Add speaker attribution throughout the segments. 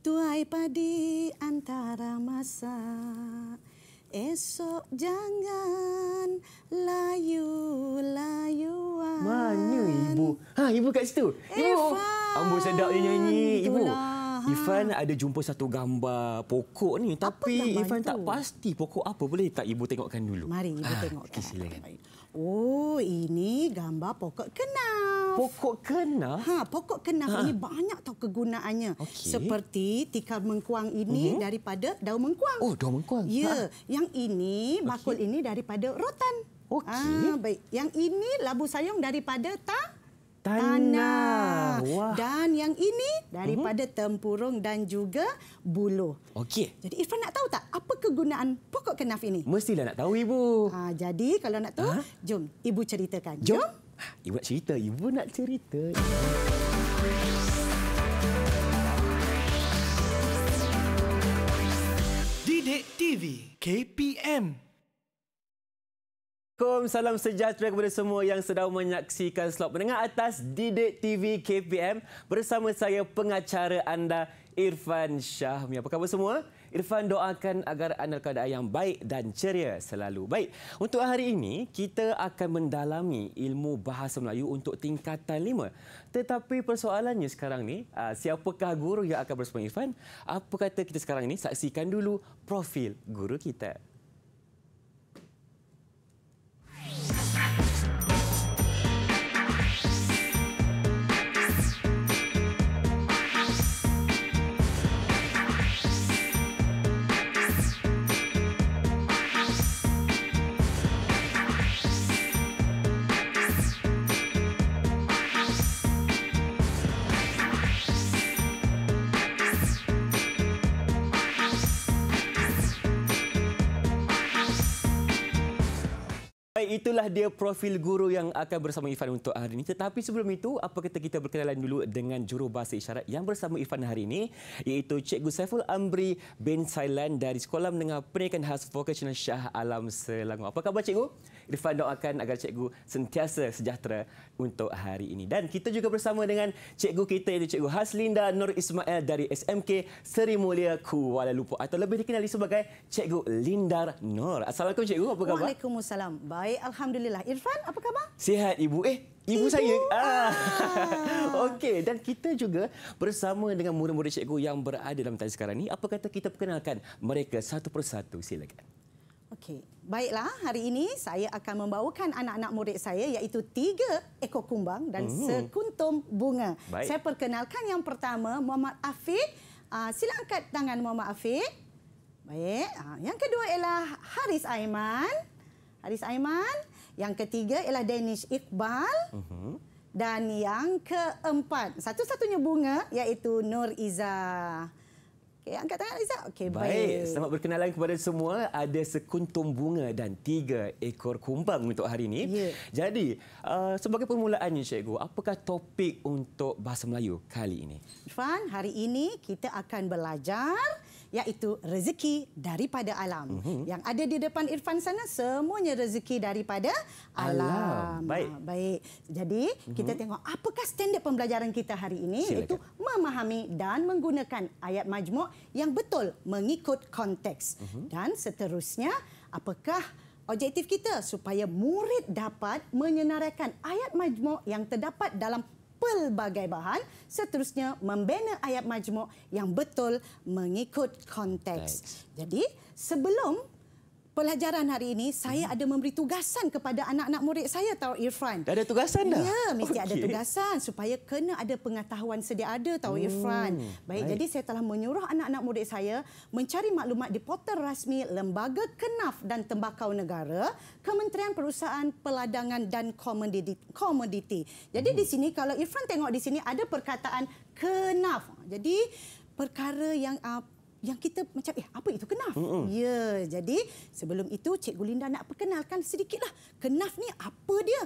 Speaker 1: Tuai padi antara masa Esok jangan layu-layuan Mana
Speaker 2: ibu? Ha, ibu kat situ. Ibu.
Speaker 1: Ifan. Ambo sedap dia nyanyi. Ibu. Itulah, ha. Ifan
Speaker 2: ada jumpa satu gambar pokok ni. Tapi Ifan tak pasti pokok apa. Boleh tak ibu tengokkan dulu?
Speaker 1: Mari ibu ha. tengokkan. Okay. Oh, ini gambar pokok kenaf. Pokok kenaf? Ha, pokok kenaf ha. ini banyak tau kegunaannya. Okay. Seperti tikar mengkuang ini uh mhm. -huh. daripada daun mengkuang. Oh, daun mengkuang. Ya, ha. yang ini bakul okay. ini daripada rotan. Okey. Ha, baik. Yang ini labu sayung daripada tak tanah. Wah. Dan yang ini daripada uh tempurung dan juga buluh. Okey. Jadi Irfan nak tahu tak apa kegunaan pokok kenaf ini?
Speaker 2: Mestilah nak tahu
Speaker 1: ibu. Ha, jadi kalau nak tahu, ha? jom ibu ceritakan. Jom. jom.
Speaker 2: Ah, ibu nak cerita, ibu nak cerita. Didik TV KPM Assalamualaikum, salam sejahtera kepada semua yang sedang menyaksikan slot pendengar atas Didik TV KPM bersama saya pengacara anda Irfan Syahmi. Apa khabar semua? Irfan doakan agar anda keadaan yang baik dan ceria selalu. Baik, untuk hari ini kita akan mendalami ilmu bahasa Melayu untuk tingkatan lima. Tetapi persoalannya sekarang ni, ah, siapakah guru yang akan bersama Irfan? Apa kata kita sekarang ini saksikan dulu profil guru kita. itulah dia profil guru yang akan bersama Irfan untuk hari ini. Tetapi sebelum itu, apa kata kita berkenalan dulu dengan juru bahasa isyarat yang bersama Irfan hari ini, iaitu Cik Saiful Amri bin Sailan dari Sekolah Menengah Pendidikan Khas Vocational Shah Alam Selangor. Apa khabar Cikgu? Rifan doakan agar cikgu sentiasa sejahtera untuk hari ini. Dan kita juga bersama dengan cikgu kita iaitu cikgu Haslinda Nur Ismail dari SMK Seri Mulia Kuala Lumpur atau lebih dikenali sebagai cikgu Lindar Nur. Assalamualaikum cikgu, apa khabar?
Speaker 1: Waalaikumsalam. Baik, alhamdulillah. Irfan, apa khabar?
Speaker 2: Sihat ibu. Eh, Ibu, ibu saya. Ah. ah. Okey, dan kita juga bersama dengan murid-murid cikgu yang berada dalam tadi sekarang ni. Apa kata kita perkenalkan mereka satu persatu? Silakan.
Speaker 1: Okey. Baiklah, hari ini saya akan membawakan anak-anak murid saya iaitu tiga ekor kumbang dan hmm. sekuntum bunga. Baik. Saya perkenalkan yang pertama, Muhammad Afiq. Uh, ah, sila angkat tangan Muhammad Afiq. Baik. Ah, yang kedua ialah Haris Aiman. Haris Aiman. Yang ketiga ialah Danish Iqbal. Uh mhm. -huh. Dan yang keempat, satu-satunya bunga iaitu Nur Izzah. Okey, eh, angkat tangan Liza. Okey, baik. baik.
Speaker 2: Selamat berkenalan kepada semua. Ada sekuntum bunga dan tiga ekor kumbang untuk hari ini. Yeah. Jadi, uh, sebagai permulaannya Cikgu, apakah topik untuk Bahasa Melayu kali ini?
Speaker 1: Irfan, hari ini kita akan belajar iaitu rezeki daripada alam. Mm -hmm. Yang ada di depan Irfan sana semuanya rezeki daripada alam. alam. Baik. Ha, baik. Jadi mm -hmm. kita tengok apakah standard pembelajaran kita hari ini Silakan. iaitu memahami dan menggunakan ayat majmuk yang betul mengikut konteks. Mm -hmm. Dan seterusnya apakah objektif kita supaya murid dapat menyenaraikan ayat majmuk yang terdapat dalam pelbagai bahan seterusnya membina ayat majmuk yang betul mengikut konteks. Jadi sebelum pelajaran hari ini saya hmm. ada memberi tugasan kepada anak-anak murid saya tahu Irfan. Ada tugasan dah. Ya, mesti okay. ada tugasan supaya kena ada pengetahuan sedia ada tahu hmm. Irfan. Baik, Baik, jadi saya telah menyuruh anak-anak murid saya mencari maklumat di portal rasmi Lembaga Kenaf dan Tembakau Negara, Kementerian Perusahaan Peladangan dan Komoditi. Jadi hmm. di sini kalau Irfan tengok di sini ada perkataan kenaf. Jadi perkara yang uh, yang kita macam eh apa itu kenaf? Mm-hmm. Ya, jadi sebelum itu Cik Gulinda nak perkenalkan sedikitlah kenaf ni apa dia?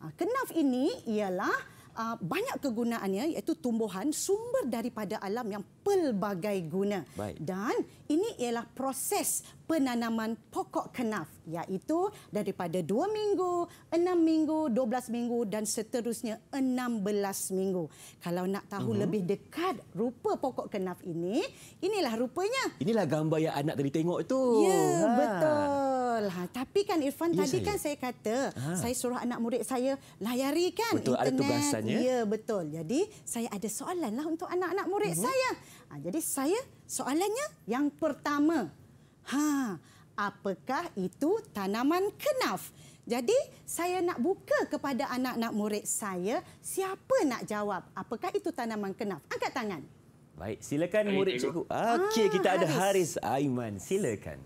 Speaker 1: Ah, kenaf ini ialah uh, banyak kegunaannya iaitu tumbuhan sumber daripada alam yang pelbagai guna. Baik. Dan ini ialah proses penanaman pokok kenaf iaitu daripada 2 minggu, 6 minggu, 12 minggu dan seterusnya 16 minggu. Kalau nak tahu uh-huh. lebih dekat rupa pokok kenaf ini, inilah rupanya.
Speaker 2: Inilah gambar yang anak tadi tengok itu. Ya, ha. betul.
Speaker 1: Betul. Ha, tapi kan Irfan, ya, tadi saya. kan saya kata, ha. saya suruh anak murid saya layari kan betul, internet. Betul, ada tugasannya. Ya, betul. Jadi, saya ada soalan lah untuk anak-anak murid uh-huh. saya. Ha, jadi, saya soalannya yang pertama. Ha, apakah itu tanaman kenaf? Jadi, saya nak buka kepada anak-anak murid saya, siapa nak jawab apakah itu tanaman kenaf? Angkat tangan.
Speaker 2: Baik, silakan murid cikgu. Okey, ah, kita ada Haris Aiman. Silakan.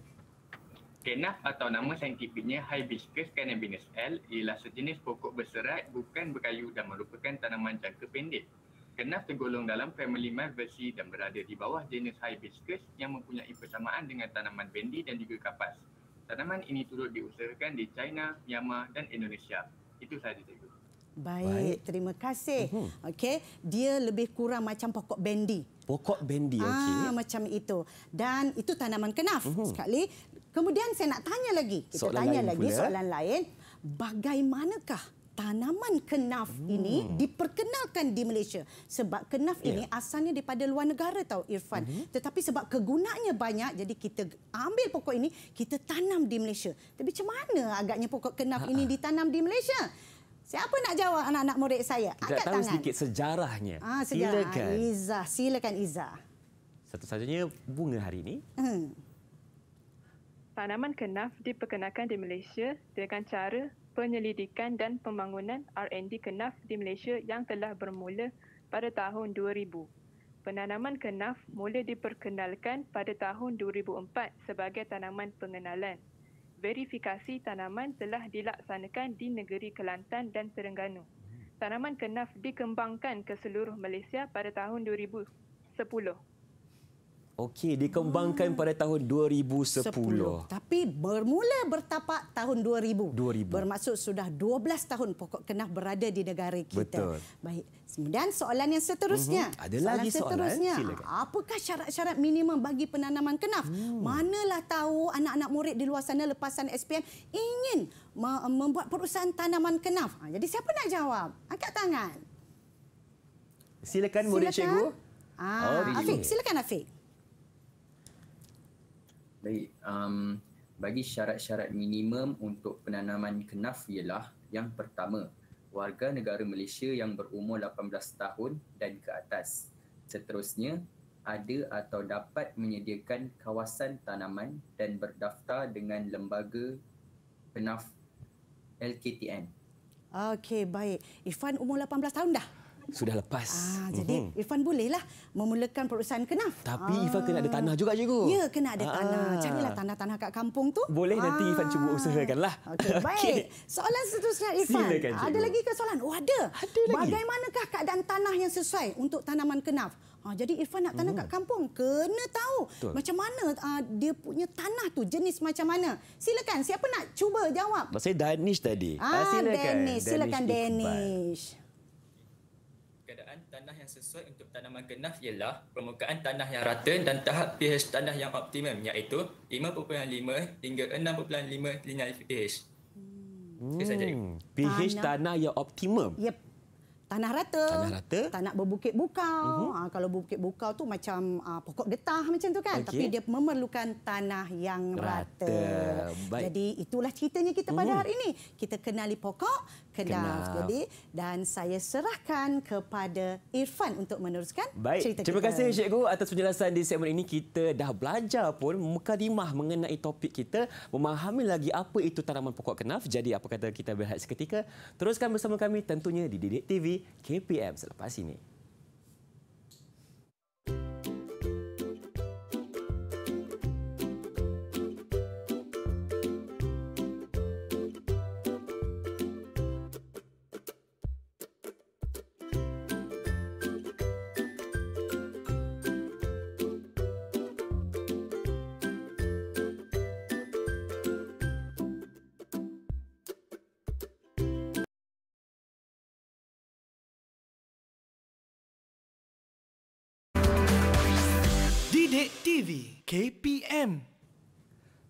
Speaker 3: Kenaf atau nama saintifiknya Hibiscus cannabinus L ialah sejenis pokok berserat bukan berkayu dan merupakan tanaman jangka pendek. Kenaf tergolong dalam family Malvaceae dan berada di bawah jenis Hibiscus yang mempunyai persamaan dengan tanaman bendi dan juga kapas. Tanaman ini turut diusahakan di China, Myanmar dan Indonesia. Itu sahaja cikgu.
Speaker 1: Baik, Baik. terima kasih. Uh-huh. Okey, dia lebih kurang macam pokok bendi.
Speaker 2: Pokok bendi, ah, okey. Ah,
Speaker 1: macam itu. Dan itu tanaman kenaf uh-huh. sekali. Kemudian saya nak tanya lagi, kita soalan tanya lagi pula. soalan lain, bagaimanakah tanaman kenaf hmm. ini diperkenalkan di Malaysia? Sebab kenaf yeah. ini asalnya daripada luar negara tahu Irfan, hmm. tetapi sebab kegunaannya banyak jadi kita ambil pokok ini, kita tanam di Malaysia. Tapi macam mana agaknya pokok kenaf Ha-ha. ini ditanam di Malaysia? Siapa nak jawab anak-anak murid saya? Angkat tangan. Tahu sedikit
Speaker 2: sejarahnya. Ah, sejarah. Silakan.
Speaker 1: Iza, silakan Iza.
Speaker 2: Satu-satunya bunga hari ini.
Speaker 1: Hmm
Speaker 4: tanaman kenaf diperkenalkan di Malaysia dengan cara penyelidikan dan pembangunan R&D kenaf di Malaysia yang telah bermula pada tahun 2000. Penanaman kenaf mula diperkenalkan pada tahun 2004 sebagai tanaman pengenalan. Verifikasi tanaman telah dilaksanakan di negeri Kelantan dan Terengganu. Tanaman kenaf dikembangkan ke seluruh Malaysia
Speaker 1: pada tahun 2010.
Speaker 2: Okey, dikembangkan hmm. pada tahun 2010. 10.
Speaker 1: Tapi bermula bertapak tahun 2000. 2000. Bermaksud sudah 12 tahun pokok kenaf berada di negara kita. Betul. Baik. Kemudian soalan yang seterusnya. Uh-huh. Ada soalan lagi soalan. Seterusnya, apakah syarat-syarat minimum bagi penanaman kenaf? Hmm. Manalah tahu anak-anak murid di luar sana lepasan SPM ingin membuat perusahaan tanaman kenaf. Ha, jadi siapa nak jawab? Angkat tangan. Silakan murid silakan. cikgu. Ah, oh, Afiq, silakan Afiq.
Speaker 5: Baik, um, bagi syarat-syarat minimum untuk penanaman kenaf ialah yang pertama, warga negara Malaysia yang berumur 18 tahun dan ke atas. Seterusnya, ada atau dapat menyediakan kawasan tanaman dan berdaftar dengan lembaga kenaf LKTN.
Speaker 1: Okey, baik. Ifan umur 18 tahun dah?
Speaker 2: Sudah lepas. Ah, jadi mm
Speaker 1: -hmm. Irfan bolehlah memulakan perusahaan kenaf. Tapi ah. Irfan kena ada tanah juga, Cikgu. Ya, kena ada ah. tanah. Carilah tanah-tanah kat kampung tu. Boleh ah. nanti Irfan cuba ah. usahakanlah.
Speaker 2: Okay, baik.
Speaker 1: Soalan seterusnya, Irfan. Silakan, ada lagi ke soalan? Oh, ada. Ada lagi. Bagaimanakah keadaan tanah yang sesuai untuk tanaman kenaf? Ha, jadi Irfan nak tanah mm -hmm. kat kampung. Kena tahu Betul. macam mana uh, dia punya tanah tu jenis macam mana. Silakan, siapa nak cuba jawab?
Speaker 2: Saya Danish tadi. Ah,
Speaker 1: Silakan. Danish. Silakan, Danish. Danish
Speaker 5: tanah yang sesuai untuk tanaman genah ialah permukaan tanah yang rata dan tahap pH tanah yang optimum iaitu 5.5 hingga 6.5 linear pH. Hmm.
Speaker 2: pH tanah. tanah yang optimum.
Speaker 1: Yep. Tanah rata. Tanah rata. Tak nak berbukit bukau. Uh-huh. kalau berbukit bukau tu macam uh, pokok getah macam tu kan. Okay. Tapi dia memerlukan tanah yang rata. rata. Jadi itulah ceritanya kita uh-huh. pada mhm. hari ini. Kita kenali pokok, Kenaf. Kenaf. Jadi dan saya serahkan kepada Irfan untuk meneruskan Baik. cerita Terima kita. Terima kasih Cikgu
Speaker 2: atas penjelasan di segmen ini. Kita dah belajar pun mukadimah mengenai topik kita, memahami lagi apa itu tanaman pokok Kenaf. Jadi apa kata kita berhati seketika? Teruskan bersama kami tentunya di Didik TV KPM selepas ini.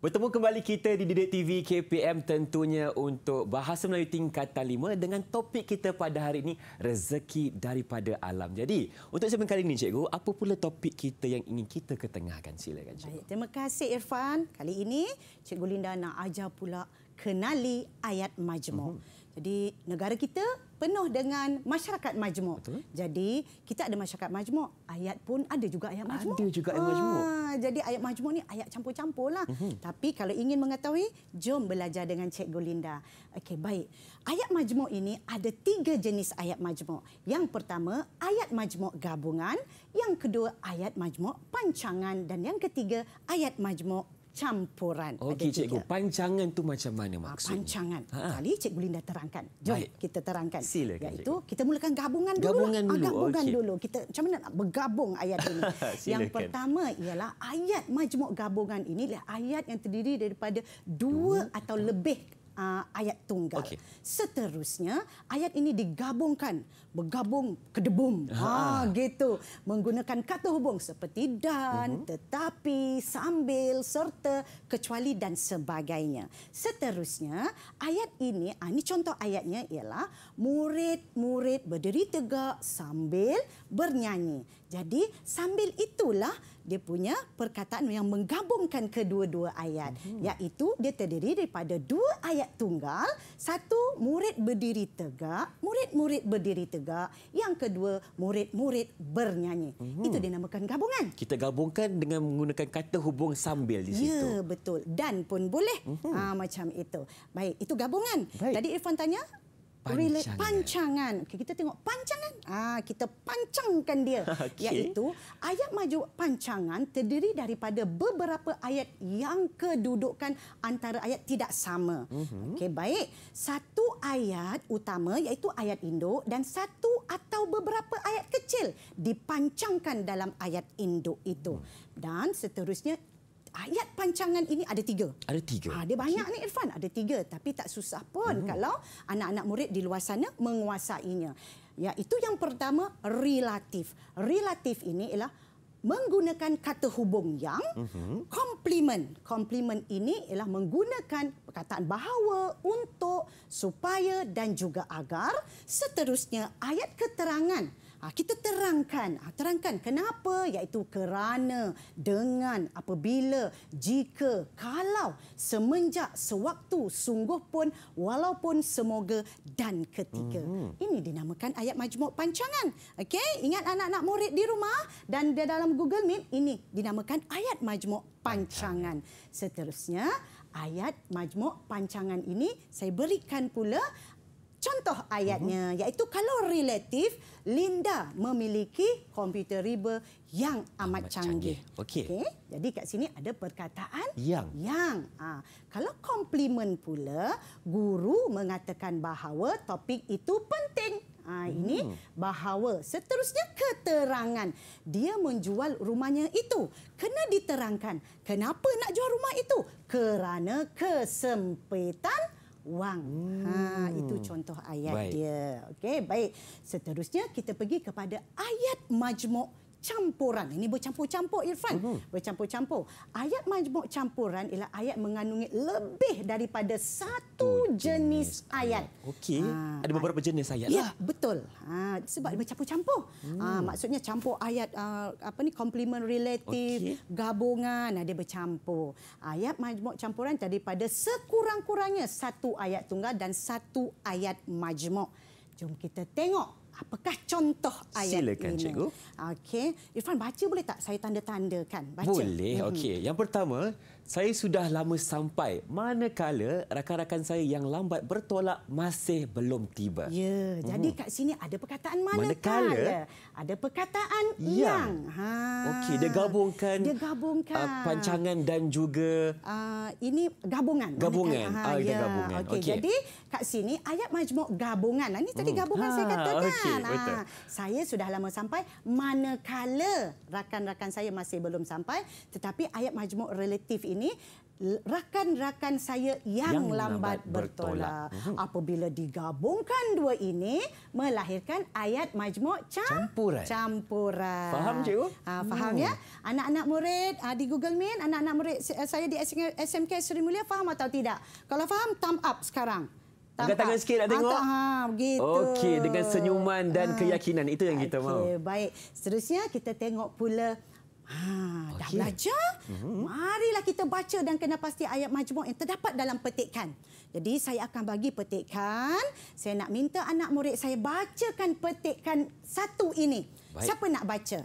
Speaker 2: Bertemu kembali kita di Didik TV KPM tentunya untuk Bahasa Melayu Tingkatan 5 dengan topik kita pada hari ini, rezeki daripada alam. Jadi, untuk sebelum kali ini, Cikgu, apa pula topik kita yang ingin kita ketengahkan? Silakan, Cikgu.
Speaker 1: Baik, terima kasih, Irfan. Kali ini, Cikgu Linda nak ajar pula kenali ayat majmuk. Mm-hmm. Jadi, negara kita penuh dengan masyarakat majmuk. Betul. Jadi kita ada masyarakat majmuk, ayat pun ada juga ayat majmuk. Ada juga ayat majmuk. Ha, jadi ayat majmuk ni ayat campur-campur lah. Uh-huh. Tapi kalau ingin mengetahui, jom belajar dengan Cik Golinda. Okey, baik. Ayat majmuk ini ada tiga jenis ayat majmuk. Yang pertama, ayat majmuk gabungan. Yang kedua, ayat majmuk pancangan. Dan yang ketiga, ayat majmuk campuran. Okey cikgu, tiga.
Speaker 2: pancangan tu macam mana ah, maksudnya?
Speaker 1: Pancangan. Ha. Kali cikgu Linda terangkan. Jom Baik. kita terangkan. Silakan, Iaitu kita mulakan gabungan dulu. Lah. Gabungan ah, dulu. Ah, gabungan okay. dulu. Kita macam mana nak bergabung ayat ini? yang pertama ialah ayat majmuk gabungan ini ayat yang terdiri daripada dua, dua atau lebih uh, ayat tunggal. Okay. Seterusnya ayat ini digabungkan, bergabung kedebum. Ha ah, gitu. Menggunakan kata hubung seperti dan, uh-huh. tetapi, sambil, serta, kecuali dan sebagainya. Seterusnya, ayat ini uh, ini contoh ayatnya ialah murid-murid berdiri tegak sambil bernyanyi. Jadi sambil itulah dia punya perkataan yang menggabungkan kedua-dua ayat. uh Iaitu dia terdiri daripada dua ayat tunggal. Satu, murid berdiri tegak. Murid-murid berdiri tegak. Yang kedua, murid-murid bernyanyi. uh Itu dinamakan gabungan.
Speaker 2: Kita gabungkan dengan menggunakan kata hubung sambil di ya, situ. Ya,
Speaker 1: betul. Dan pun boleh. uh Ha, macam itu. Baik, itu gabungan. Baik. Tadi Irfan tanya, Pancangan. pancangan. Okay, kita tengok pancangan. Ah, kita pancangkan dia. Okay. Iaitu ayat maju pancangan terdiri daripada beberapa ayat yang kedudukan antara ayat tidak sama. Mm-hmm. Okey, baik. Satu ayat utama iaitu ayat induk dan satu atau beberapa ayat kecil dipancangkan dalam ayat induk itu. Mm. Dan seterusnya ayat pancangan ini ada tiga.
Speaker 2: Ada tiga. Ha, dia
Speaker 1: banyak okay. ni Irfan. Ada tiga. Tapi tak susah pun hmm. kalau anak-anak murid di luar sana menguasainya. Ya, itu yang pertama relatif. Relatif ini ialah menggunakan kata hubung yang komplimen. Mhm. Mm-hmm. Komplimen ini ialah menggunakan perkataan bahawa, untuk, supaya dan juga agar. Seterusnya ayat keterangan. Ah, kita terangkan ah, terangkan kenapa iaitu kerana dengan apabila jika kalau semenjak sewaktu sungguh pun walaupun semoga dan ketika mm-hmm. ini dinamakan ayat majmuk pancangan Okay, ingat anak-anak murid di rumah dan di dalam Google Meet ini dinamakan ayat majmuk pancangan seterusnya ayat majmuk pancangan ini saya berikan pula contoh ayatnya mm-hmm. iaitu kalau relatif Linda memiliki komputer riba yang amat, amat canggih. canggih. Okey. Okay. Jadi kat sini ada perkataan yang. Yang. Ha. Kalau komplimen pula, guru mengatakan bahawa topik itu penting. Ha, ini hmm. bahawa seterusnya keterangan dia menjual rumahnya itu kena diterangkan kenapa nak jual rumah itu kerana kesempitan wang. Ha, hmm. Ha, itu contoh ayat baik. dia. Okey, baik. Seterusnya kita pergi kepada ayat majmuk campuran. Ini bercampur-campur, Irfan. Uh mm-hmm. -huh. Bercampur-campur. Ayat majmuk campuran ialah ayat mengandungi lebih daripada satu oh, jenis, jenis ayat. ayat.
Speaker 2: Okey. Ha, Ada beberapa jenis ayat. Ya, lah.
Speaker 1: betul. Ha, sebab bercampur-campur. Hmm. Ah, maksudnya campur ayat uh, apa ni complement relatif, okay. gabungan. Ada bercampur. Ayat majmuk campuran daripada sekurang-kurangnya satu ayat tunggal dan satu ayat majmuk. Jom kita tengok apakah contoh ayat Silakan, ini? Silakan, Cikgu. Okey. Irfan, baca boleh tak saya tanda tandakan kan? Baca. Boleh. Mhm. Okey.
Speaker 2: Yang pertama, saya sudah lama sampai. Manakala rakan-rakan saya yang lambat bertolak masih belum tiba. Ya, hmm. jadi
Speaker 1: kat sini ada perkataan manakala. manakala ada perkataan yang. yang. Ha. Okey, dia
Speaker 2: gabungkan. Dia
Speaker 1: gabungkan. Uh, pancangan
Speaker 2: dan juga
Speaker 1: uh, ini gabungan. Gabungan. Ah, ah ya. gabungan. Okey. Okay. Jadi kat sini ayat majmuk gabungan. Ini tadi hmm. gabungan hmm. saya katakan. Okay, betul. Saya sudah lama sampai manakala rakan-rakan saya masih belum sampai, tetapi ayat majmuk relatif ini rakan-rakan saya yang, yang lambat, lambat bertolak. bertolak. Hmm. Apabila digabungkan dua ini, melahirkan ayat majmuk campuran. campuran. Faham, Cikgu? Ha, ah, faham, ya? hmm. ya? Anak-anak murid ha, di Google Meet, anak-anak murid eh, saya di SMK Seri Mulia, faham atau tidak? Kalau faham, thumb up sekarang.
Speaker 2: Angkat tangan sikit nak ah, tengok. Ha,
Speaker 1: begitu. Okey, dengan senyuman dan ha. keyakinan.
Speaker 2: Itu yang kita okay,
Speaker 1: mahu. Baik, seterusnya kita tengok pula... Ha, dah okay. belajar? Mm-hmm. Marilah kita baca dan kena pasti ayat majmuk yang terdapat dalam petikan. Jadi saya akan bagi petikan. Saya nak minta anak murid saya bacakan petikan satu ini. Baik. Siapa nak baca?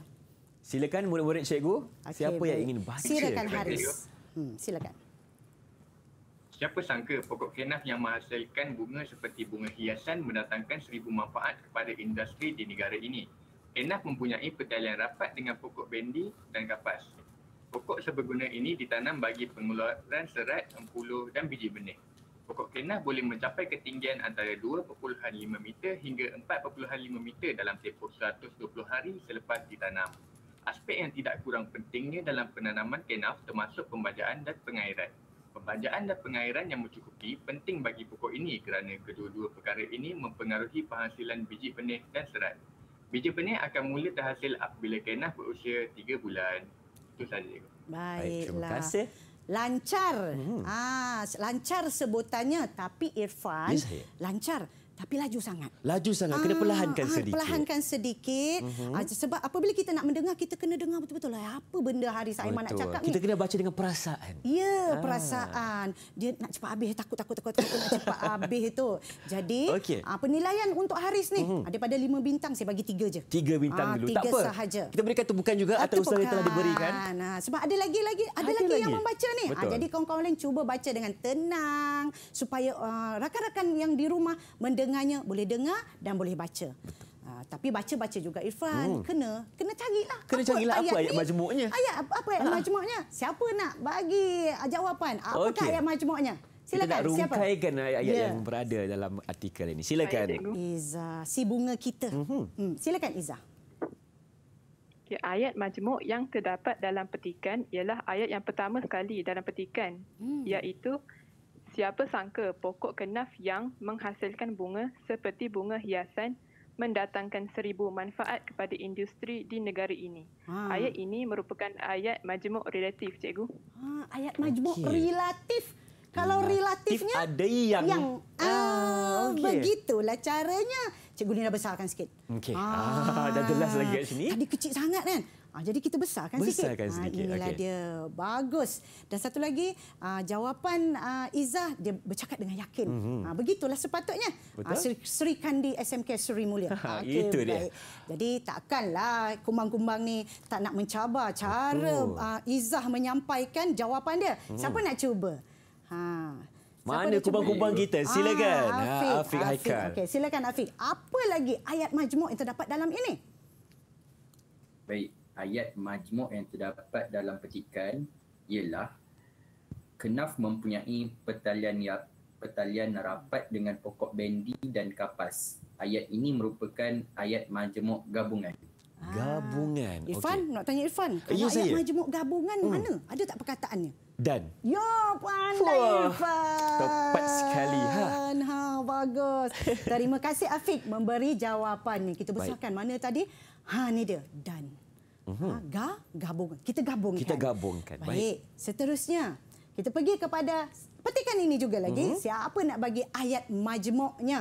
Speaker 2: Silakan murid-murid cikgu. Okay, Siapa baik. yang ingin baca? Silakan Haris.
Speaker 1: Hmm, silakan.
Speaker 3: Siapa sangka pokok kenaf yang menghasilkan bunga seperti bunga hiasan mendatangkan seribu manfaat kepada industri di negara ini? Enah mempunyai pertalian rapat dengan pokok bendi dan kapas. Pokok seberguna ini ditanam bagi pengeluaran serat, empuluh dan biji benih. Pokok kenah boleh mencapai ketinggian antara 2.5 meter hingga 4.5 meter dalam tempoh 120 hari selepas ditanam. Aspek yang tidak kurang pentingnya dalam penanaman kenaf termasuk pembajaan dan pengairan. Pembajaan dan pengairan yang mencukupi penting bagi pokok ini kerana kedua-dua perkara ini mempengaruhi penghasilan biji benih dan serat biji benih akan mula terhasil bila kenah berusia 3 bulan. Itu saja.
Speaker 1: Baiklah. Terima lah. kasih. Lancar. Hmm. Ah, lancar sebutannya tapi Irfan yes, lancar. Tapi laju sangat.
Speaker 2: Laju sangat. Kena ah, perlahankan aa, ah, sedikit. Perlahankan
Speaker 1: sedikit. Uh mhm. ah, -huh. Sebab apabila kita nak mendengar, kita kena dengar betul-betul. lah Apa benda hari Saiman nak cakap ni? Kita
Speaker 2: kena baca dengan perasaan.
Speaker 1: Ya, aa. perasaan. Dia nak cepat habis. Takut, takut, takut. takut nak cepat habis itu. Jadi, okay. aa, penilaian untuk Haris ni. Uh mhm. -huh. Daripada lima bintang, saya bagi tiga je. Tiga bintang aa, dulu. Tiga tak apa. sahaja.
Speaker 2: Kita berikan tepukan juga atau usaha yang telah diberikan.
Speaker 1: Nah, sebab ada lagi lagi ada, ada lagi, lagi yang membaca ni. Aa, jadi, kawan-kawan lain cuba baca dengan tenang. Supaya rakan-rakan yang di rumah mendengar dengarnya, boleh dengar dan boleh baca. Ha, tapi baca-baca juga Irfan, hmm. kena kena carilah. Kena apa carilah ayat apa ayat majmuknya? Ayat apa ayat ha. majmuknya? Siapa nak bagi jawapan? Apa okay. ayat majmuknya? Silakan kita nak siapa?
Speaker 2: ayat-ayat yeah. yang berada dalam artikel
Speaker 1: ini. Silakan. Iza, si bunga kita. Mm-hmm. Hmm. silakan Iza.
Speaker 4: Okay, ayat majmuk yang terdapat dalam petikan ialah ayat yang pertama sekali dalam petikan hmm. iaitu Siapa sangka pokok kenaf yang menghasilkan bunga seperti bunga hiasan mendatangkan seribu manfaat kepada industri di negara ini. Ha. Ayat ini merupakan ayat majmuk relatif, cikgu.
Speaker 1: Ha, ayat majmuk okay. relatif. Kalau relatifnya ada yang, yang ah, ah okay. begitulah caranya. Cikgu dah besarkan sikit. Okey. Ah, ah, dah jelas lagi kat sini. Tadi kecil sangat kan? Ha, jadi kita besarkan sikit. Besarkan ah, sikit. sikit. Ha, inilah okay. dia. Bagus. Dan satu lagi, ha, jawapan ha, Izzah, dia bercakap dengan yakin. Mm-hmm. Ha, begitulah sepatutnya. Betul. Ha, Sri, Sri Kandi SMK Sri Mulia. Ha, okay, itu baik. dia. Jadi takkanlah kumbang-kumbang ni tak nak mencabar cara ha, Izzah menyampaikan jawapan dia. Mm-hmm. Siapa nak cuba? Ha.
Speaker 2: Mana kubang-kubang kita? Silakan. Ah, Afiq, ha, Afiq,
Speaker 1: Afiq. Okay, silakan Afiq. Apa lagi ayat majmuk yang terdapat dalam ini?
Speaker 5: Baik ayat majmuk yang terdapat dalam petikan ialah kenaf mempunyai petalian yang petalian rapat dengan pokok bendi dan kapas. Ayat ini merupakan ayat majmuk gabungan.
Speaker 1: Ah. Gabungan. Ah. Irfan, okay. nak tanya Irfan. Ya, kalau ya, ayat majmuk gabungan hmm. mana? Ada tak
Speaker 2: perkataannya? Dan.
Speaker 1: Ya, pandai Irfan. Tepat sekali. Ha. ha bagus. Terima kasih Afiq memberi jawapan ni. Kita besarkan Baik. mana tadi? Ha, ni dia. Dan. Uh-huh. Ga, gabung. Kita gabungkan. Kita kan? gabungkan. Baik. Baik. Seterusnya, kita pergi kepada petikan ini juga lagi. Uh-huh. Siapa nak bagi ayat majmuknya?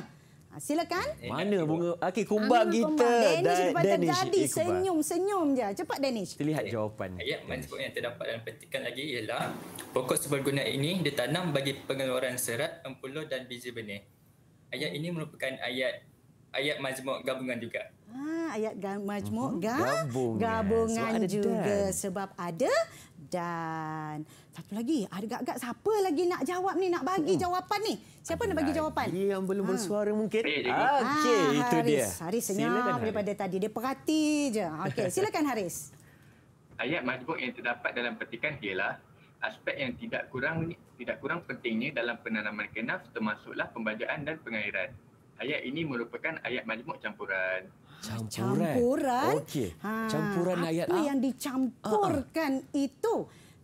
Speaker 1: Ha, silakan. Eh, Mana
Speaker 2: eh, bunga? Eh. Okey, kumbang Amin, kita. Danish, da- Danish. Jadi, eh, senyum-senyum
Speaker 1: je. Cepat, Danish. Kita lihat eh, jawapan. Ayat
Speaker 2: majmuk yang
Speaker 5: terdapat dalam petikan lagi ialah pokok seberguna ini ditanam bagi pengeluaran serat, empuluh dan biji benih. Ayat ini merupakan ayat ayat majmuk gabungan juga.
Speaker 1: Ah, ayat majmuk mhm. ga gabungan, gabungan so, juga dan. sebab ada dan satu lagi ada agak-agak siapa lagi nak jawab ni nak bagi hmm. jawapan ni siapa ada nak bagi jawapan yang belum ha. bersuara mungkin ah, ah, okey ah, itu Haris. dia Haris senyap daripada Haris. tadi dia perhati je okey silakan Haris
Speaker 3: ayat majmuk yang terdapat dalam petikan ialah aspek yang tidak kurang tidak kurang pentingnya dalam penanaman kenaf termasuklah pembajaan dan pengairan ayat ini merupakan ayat majmuk campuran. Campuran? campuran?
Speaker 2: Okey.
Speaker 1: Ha, campuran apa ayat apa? yang dicampurkan uh ah, -huh. Ah. itu?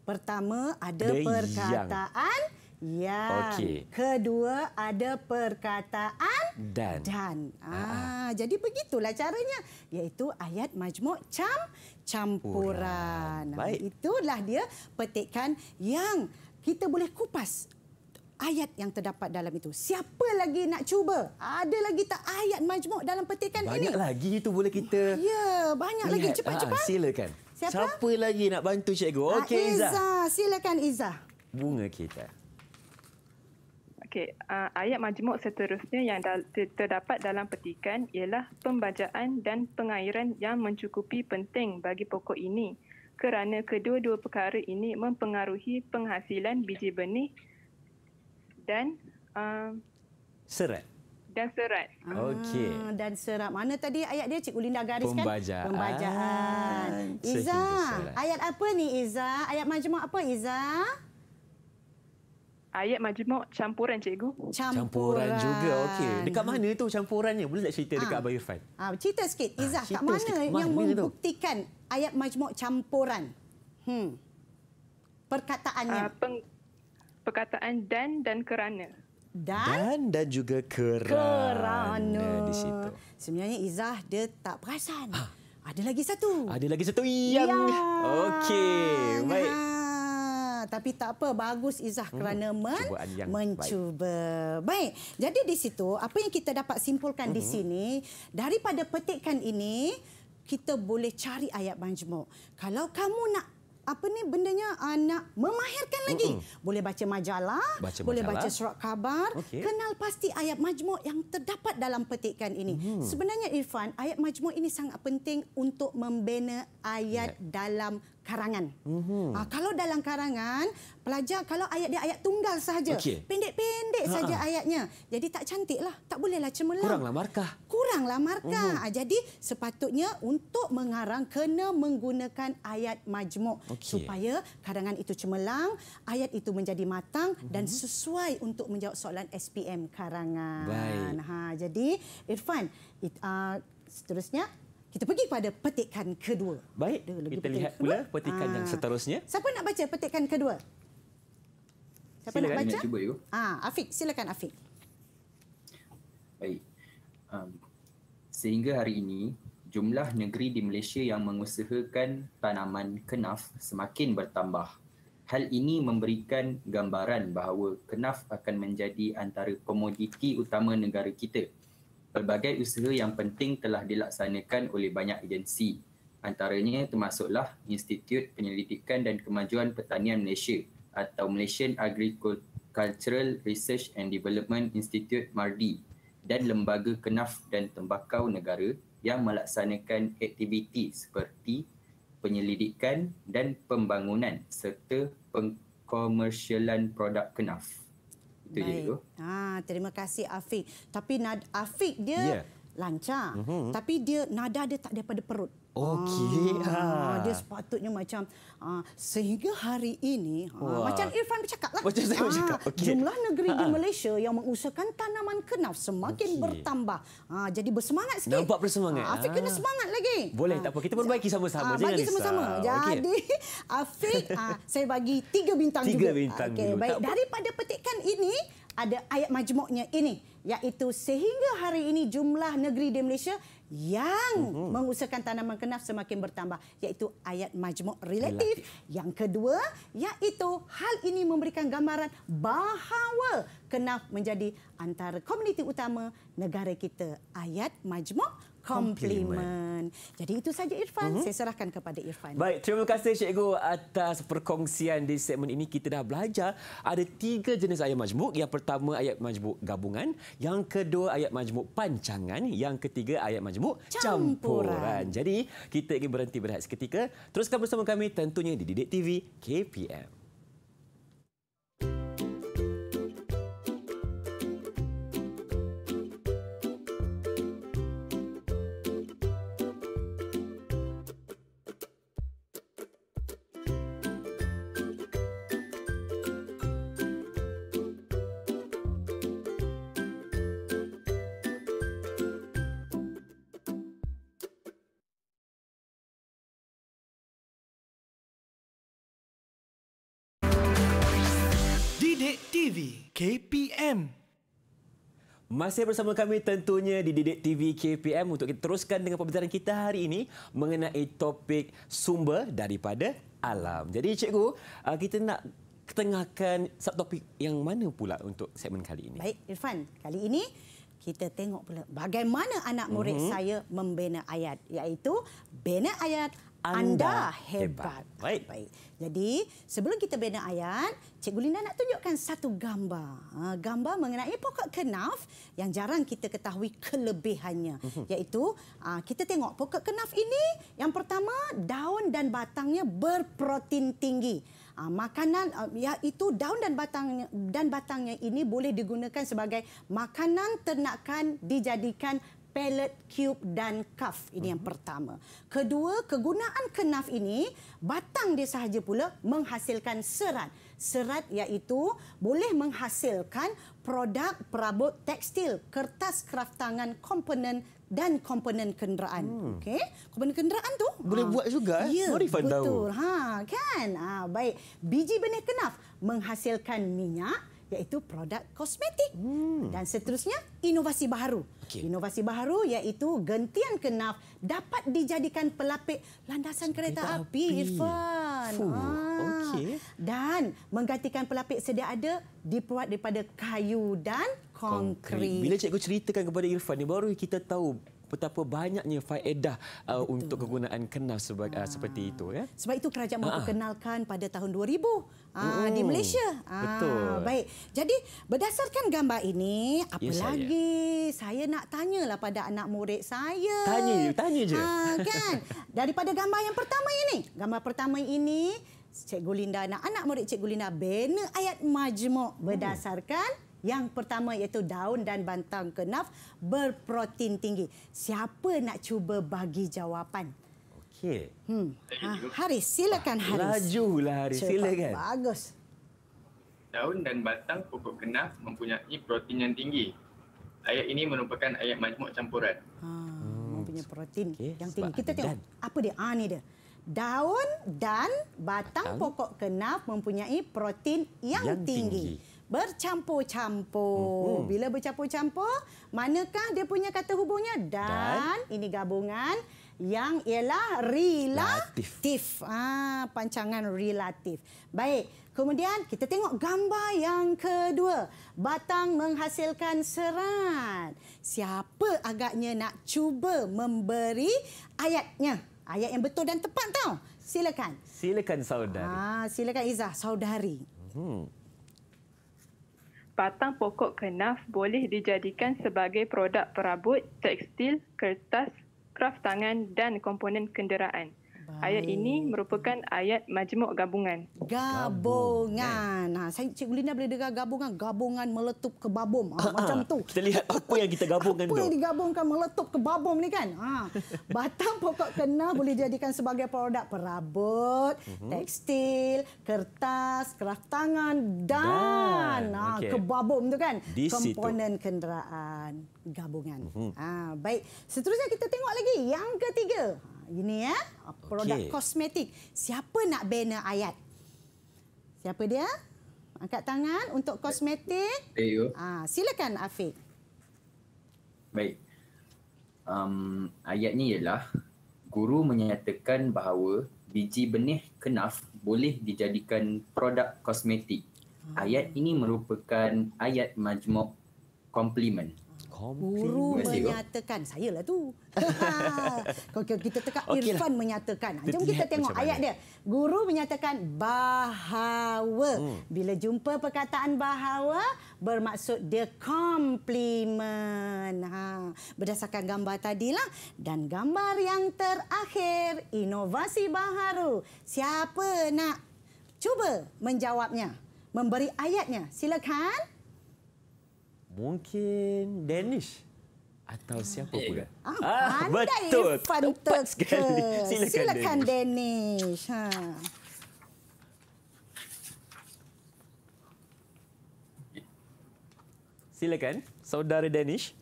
Speaker 1: Pertama, ada Dia perkataan. Ya. Okay. Kedua, ada perkataan. Dan. Dan. Ha, uh -huh. Ah. Jadi, begitulah caranya. Iaitu ayat majmuk cam Campuran. Baik. Itulah dia petikan yang kita boleh kupas ayat yang terdapat dalam itu. Siapa lagi nak cuba? Ada lagi tak ayat majmuk dalam petikan banyak ini? Banyak lagi itu boleh kita... Ya, banyak lagi. Cepat-cepat. Ah,
Speaker 2: silakan. Siapa? Siapa lagi nak bantu cikgu? Ah, Okey, Izzah.
Speaker 1: Izzah. Silakan, Izzah.
Speaker 2: Bunga kita.
Speaker 4: Okey, uh, ayat majmuk seterusnya yang terdapat dalam petikan ialah pembacaan dan pengairan yang mencukupi penting bagi pokok ini kerana kedua-dua perkara ini mempengaruhi penghasilan
Speaker 1: biji benih dan uh, serat dan serat. Ah, okey. dan serat. Mana tadi ayat dia Cikgu Linda gariskan? Pembajaan. Pembajaan. Ah, Iza, ayat apa ni Iza? Ayat majmuk apa Iza? Ayat majmuk campuran cikgu. Campuran, campuran juga. Okey. Dekat mana
Speaker 2: itu campurannya? Boleh tak cerita ah. dekat Abang Irfan?
Speaker 1: Ah, cerita sikit Iza, ah, kat mana sikit. yang mana membuktikan itu? ayat majmuk campuran? Hmm. Perkataannya. Uh, peng perkataan dan dan kerana. Dan
Speaker 2: dan, dan juga kerana.
Speaker 1: kerana di situ. Sebenarnya Izah dia tak perasan. Ha. Ada lagi satu.
Speaker 2: Ada lagi satu yang. Ya. Okey, baik. Ha.
Speaker 1: Tapi tak apa, bagus Izzah hmm, kerana men mencuba. Baik. baik, jadi di situ, apa yang kita dapat simpulkan uh di hmm. sini, daripada petikan ini, kita boleh cari ayat majmuk. Kalau kamu nak apa ni bendanya uh, nak memahirkan lagi. Mm -mm. Boleh baca majalah, baca majalah, boleh baca surat khabar, okay. kenal pasti ayat majmuk yang terdapat dalam petikan ini. Mm. Sebenarnya Irfan, ayat majmuk ini sangat penting untuk membina ayat yeah. dalam karangan. Mm-hmm. kalau dalam karangan, pelajar kalau ayat dia ayat tunggal saja, okay. pendek-pendek saja ayatnya. Jadi tak cantiklah, tak bolehlah cemerlang. Kuranglah markah. Kuranglah markah. Mm-hmm. jadi sepatutnya untuk mengarang kena menggunakan ayat majmuk okay. supaya karangan itu cemerlang, ayat itu menjadi matang mm-hmm. dan sesuai untuk menjawab soalan SPM karangan. Baik. Ha, jadi Irfan, it, uh, seterusnya kita pergi kepada petikan kedua.
Speaker 2: Baik, Ada lagi kita lihat pula petikan Aa. yang ah. seterusnya.
Speaker 1: Siapa nak baca petikan kedua? Siapa silakan nak baca? Cuba you. Ah, Afiq, silakan Afiq.
Speaker 2: Baik.
Speaker 5: Um, sehingga hari ini, jumlah negeri di Malaysia yang mengusahakan tanaman kenaf semakin bertambah. Hal ini memberikan gambaran bahawa kenaf akan menjadi antara komoditi utama negara kita pelbagai usaha yang penting telah dilaksanakan oleh banyak agensi antaranya termasuklah Institut Penyelidikan dan Kemajuan Pertanian Malaysia atau Malaysian Agricultural Research and Development Institute MARDI dan Lembaga Kenaf dan Tembakau Negara yang melaksanakan aktiviti seperti penyelidikan dan pembangunan serta pengkomersialan produk kenaf. Itu Baik. je itu.
Speaker 1: Ha, terima kasih Afiq. Tapi Afiq dia yeah. lancar. Mm -hmm. Tapi dia nada dia tak daripada perut. Okey. Ah, ha. Dia sepatutnya macam ha, sehingga hari ini ha, macam Irfan bercakap lah. Macam saya ah, bercakap. Ha, okay. Jumlah negeri ha. di Malaysia yang mengusahakan tanaman kenaf semakin okay. bertambah. Ha, jadi bersemangat sikit. Nampak bersemangat. Ha, Afiq ha. kena semangat lagi. Boleh
Speaker 2: ha. tak apa. Kita perbaiki sama-sama. Ha, bagi sama-sama. Jadi
Speaker 1: okay. Afiq ha, saya bagi tiga bintang tiga juga. Tiga bintang okay, dulu. Baik. Daripada petikan ini ada ayat majmuknya ini. Iaitu sehingga hari ini jumlah negeri di Malaysia yang uh mhm. -huh. mengusahakan tanaman kenaf semakin bertambah iaitu ayat majmuk relatif. relatif. Yang kedua iaitu hal ini memberikan gambaran bahawa kenaf menjadi antara komuniti utama negara kita. Ayat majmuk Komplimen. Compliment. Jadi itu saja Irfan. Uh-huh. Saya serahkan kepada Irfan. Baik,
Speaker 2: terima kasih Cikgu atas perkongsian di segmen ini. Kita dah belajar ada tiga jenis ayat majmuk. Yang pertama ayat majmuk gabungan, yang kedua ayat majmuk pancangan, yang ketiga ayat majmuk campuran. campuran. Jadi kita ingin berhenti berehat seketika. Teruskan bersama kami tentunya di Didik TV KPM. Masih bersama kami tentunya di Didik TV KPM untuk kita teruskan dengan pembicaraan kita hari ini mengenai topik sumber daripada alam. Jadi cikgu, uh, kita nak ketengahkan subtopik yang mana pula untuk segmen kali ini? Baik,
Speaker 1: Irfan. Kali ini kita tengok pula bagaimana anak murid mm -hmm. saya membina ayat iaitu bina ayat anda hebat. hebat. Baik. Baik. Jadi, sebelum kita bina ayat, Cikgu Linda nak tunjukkan satu gambar. Ha, gambar mengenai pokok kenaf yang jarang kita ketahui kelebihannya. Mhm. Iaitu, ha, kita tengok pokok kenaf ini, yang pertama, daun dan batangnya berprotein tinggi. Ha, makanan, iaitu daun dan batangnya, dan batangnya ini boleh digunakan sebagai makanan ternakan dijadikan Pellet, cube dan kaf Ini uh-huh. yang pertama. Kedua, kegunaan kenaf ini, batang dia sahaja pula menghasilkan serat. Serat iaitu boleh menghasilkan produk perabot tekstil, kertas kraftangan, komponen dan komponen kenderaan. Hmm. Okey. Komponen kenderaan tu boleh ha. buat juga eh. Ya, Marifan betul. Tahu. Ha, kan? Ah, ha, baik. Biji benih kenaf menghasilkan minyak iaitu produk kosmetik. Hmm. Dan seterusnya inovasi baru. Okay. Inovasi baru iaitu gentian kenaf dapat dijadikan pelapik landasan kereta, kereta api, api. Irfan. Fuh. Ah. Okay. Dan menggantikan pelapik sedia ada dibuat daripada kayu dan konkrit. Bila cikgu
Speaker 2: ceritakan kepada Irfan ni baru kita tahu betapa banyaknya faedah uh, untuk kegunaan kenal seba- uh, seperti ah. itu ya.
Speaker 1: Sebab itu kerajaan mahu ah. kenalkan pada tahun 2000 Ah, di hmm. Malaysia. Ah, Betul. baik. Jadi berdasarkan gambar ini, apa yes, ya, lagi saya. saya nak tanyalah pada anak murid saya. Tanya, tanya je. Ah, kan? Daripada gambar yang pertama ini. Gambar pertama ini, Cikgu Linda, anak-anak murid Cikgu Linda bina ayat majmuk hmm. berdasarkan... Hmm. Yang pertama iaitu daun dan bantang kenaf berprotein tinggi. Siapa nak cuba bagi jawapan? Okey. Hmm. Ha, Haris, silakan Haris. Lajulah Haris, Cepat. silakan. Bagus.
Speaker 3: Daun dan batang pokok kenaf mempunyai protein yang tinggi. Ayat ini merupakan ayat majmuk campuran.
Speaker 1: Ha, mempunyai protein okay, yang tinggi. Kita tengok dan. apa dia? Ah ni dia. Daun dan batang, batang pokok kenaf mempunyai protein yang, yang tinggi. tinggi bercampur-campur. Hmm. Bila bercampur-campur, manakah dia punya kata hubungnya? Dan, Dan. ini gabungan yang ialah relatif. Ah, pancangan relatif. Baik, kemudian kita tengok gambar yang kedua. Batang menghasilkan serat. Siapa agaknya nak cuba memberi ayatnya? Ayat yang betul dan tepat tahu? Silakan.
Speaker 2: Silakan saudari.
Speaker 1: Ah, silakan Izah, saudari.
Speaker 2: Hmm.
Speaker 4: Batang pokok kenaf boleh dijadikan sebagai produk perabot, tekstil, kertas, kraf tangan dan komponen kenderaan. Ayat ini merupakan ayat majmuk gabungan.
Speaker 1: Gabungan. Nah, ha, saya Cik Lina boleh dengar gabungan. Gabungan meletup ke babom. Ha, ha, macam ha. tu. Kita lihat apa yang kita gabungkan apa tu. Apa yang digabungkan meletup ke babom ni kan. Ha. Batang pokok kena boleh jadikan sebagai produk perabot, mhm. tekstil, kertas, kerah tangan dan, dan. Ha, okay. ke babom tu kan. Di Komponen situ. kenderaan gabungan. Mhm. Ha, baik, seterusnya kita tengok lagi. Yang ketiga. Ini ya, produk okay. kosmetik. Siapa nak banner ayat? Siapa dia? Angkat tangan untuk kosmetik. Ha, silakan Afiq.
Speaker 5: Baik. Um, ayat ni ialah guru menyatakan bahawa biji benih kenaf boleh dijadikan produk kosmetik. Ah. Ayat ini merupakan ayat majmuk komplement guru menyatakan
Speaker 1: saya lah tu. Kalau kita teka. okay Irfan lah. menyatakan. Jom kita tengok ayat dia. Guru menyatakan bahawa hmm. bila jumpa perkataan bahawa bermaksud dia compliment. Ha berdasarkan gambar tadilah dan gambar yang terakhir inovasi baharu. Siapa nak cuba menjawabnya? Memberi ayatnya. Silakan.
Speaker 2: Mungkin Danish atau siapa pula? Eh, ah, ah betul. Irfan eh, Tepat sekali. Silakan, Silakan
Speaker 1: Danish. Ha.
Speaker 2: Silakan, saudara Danish.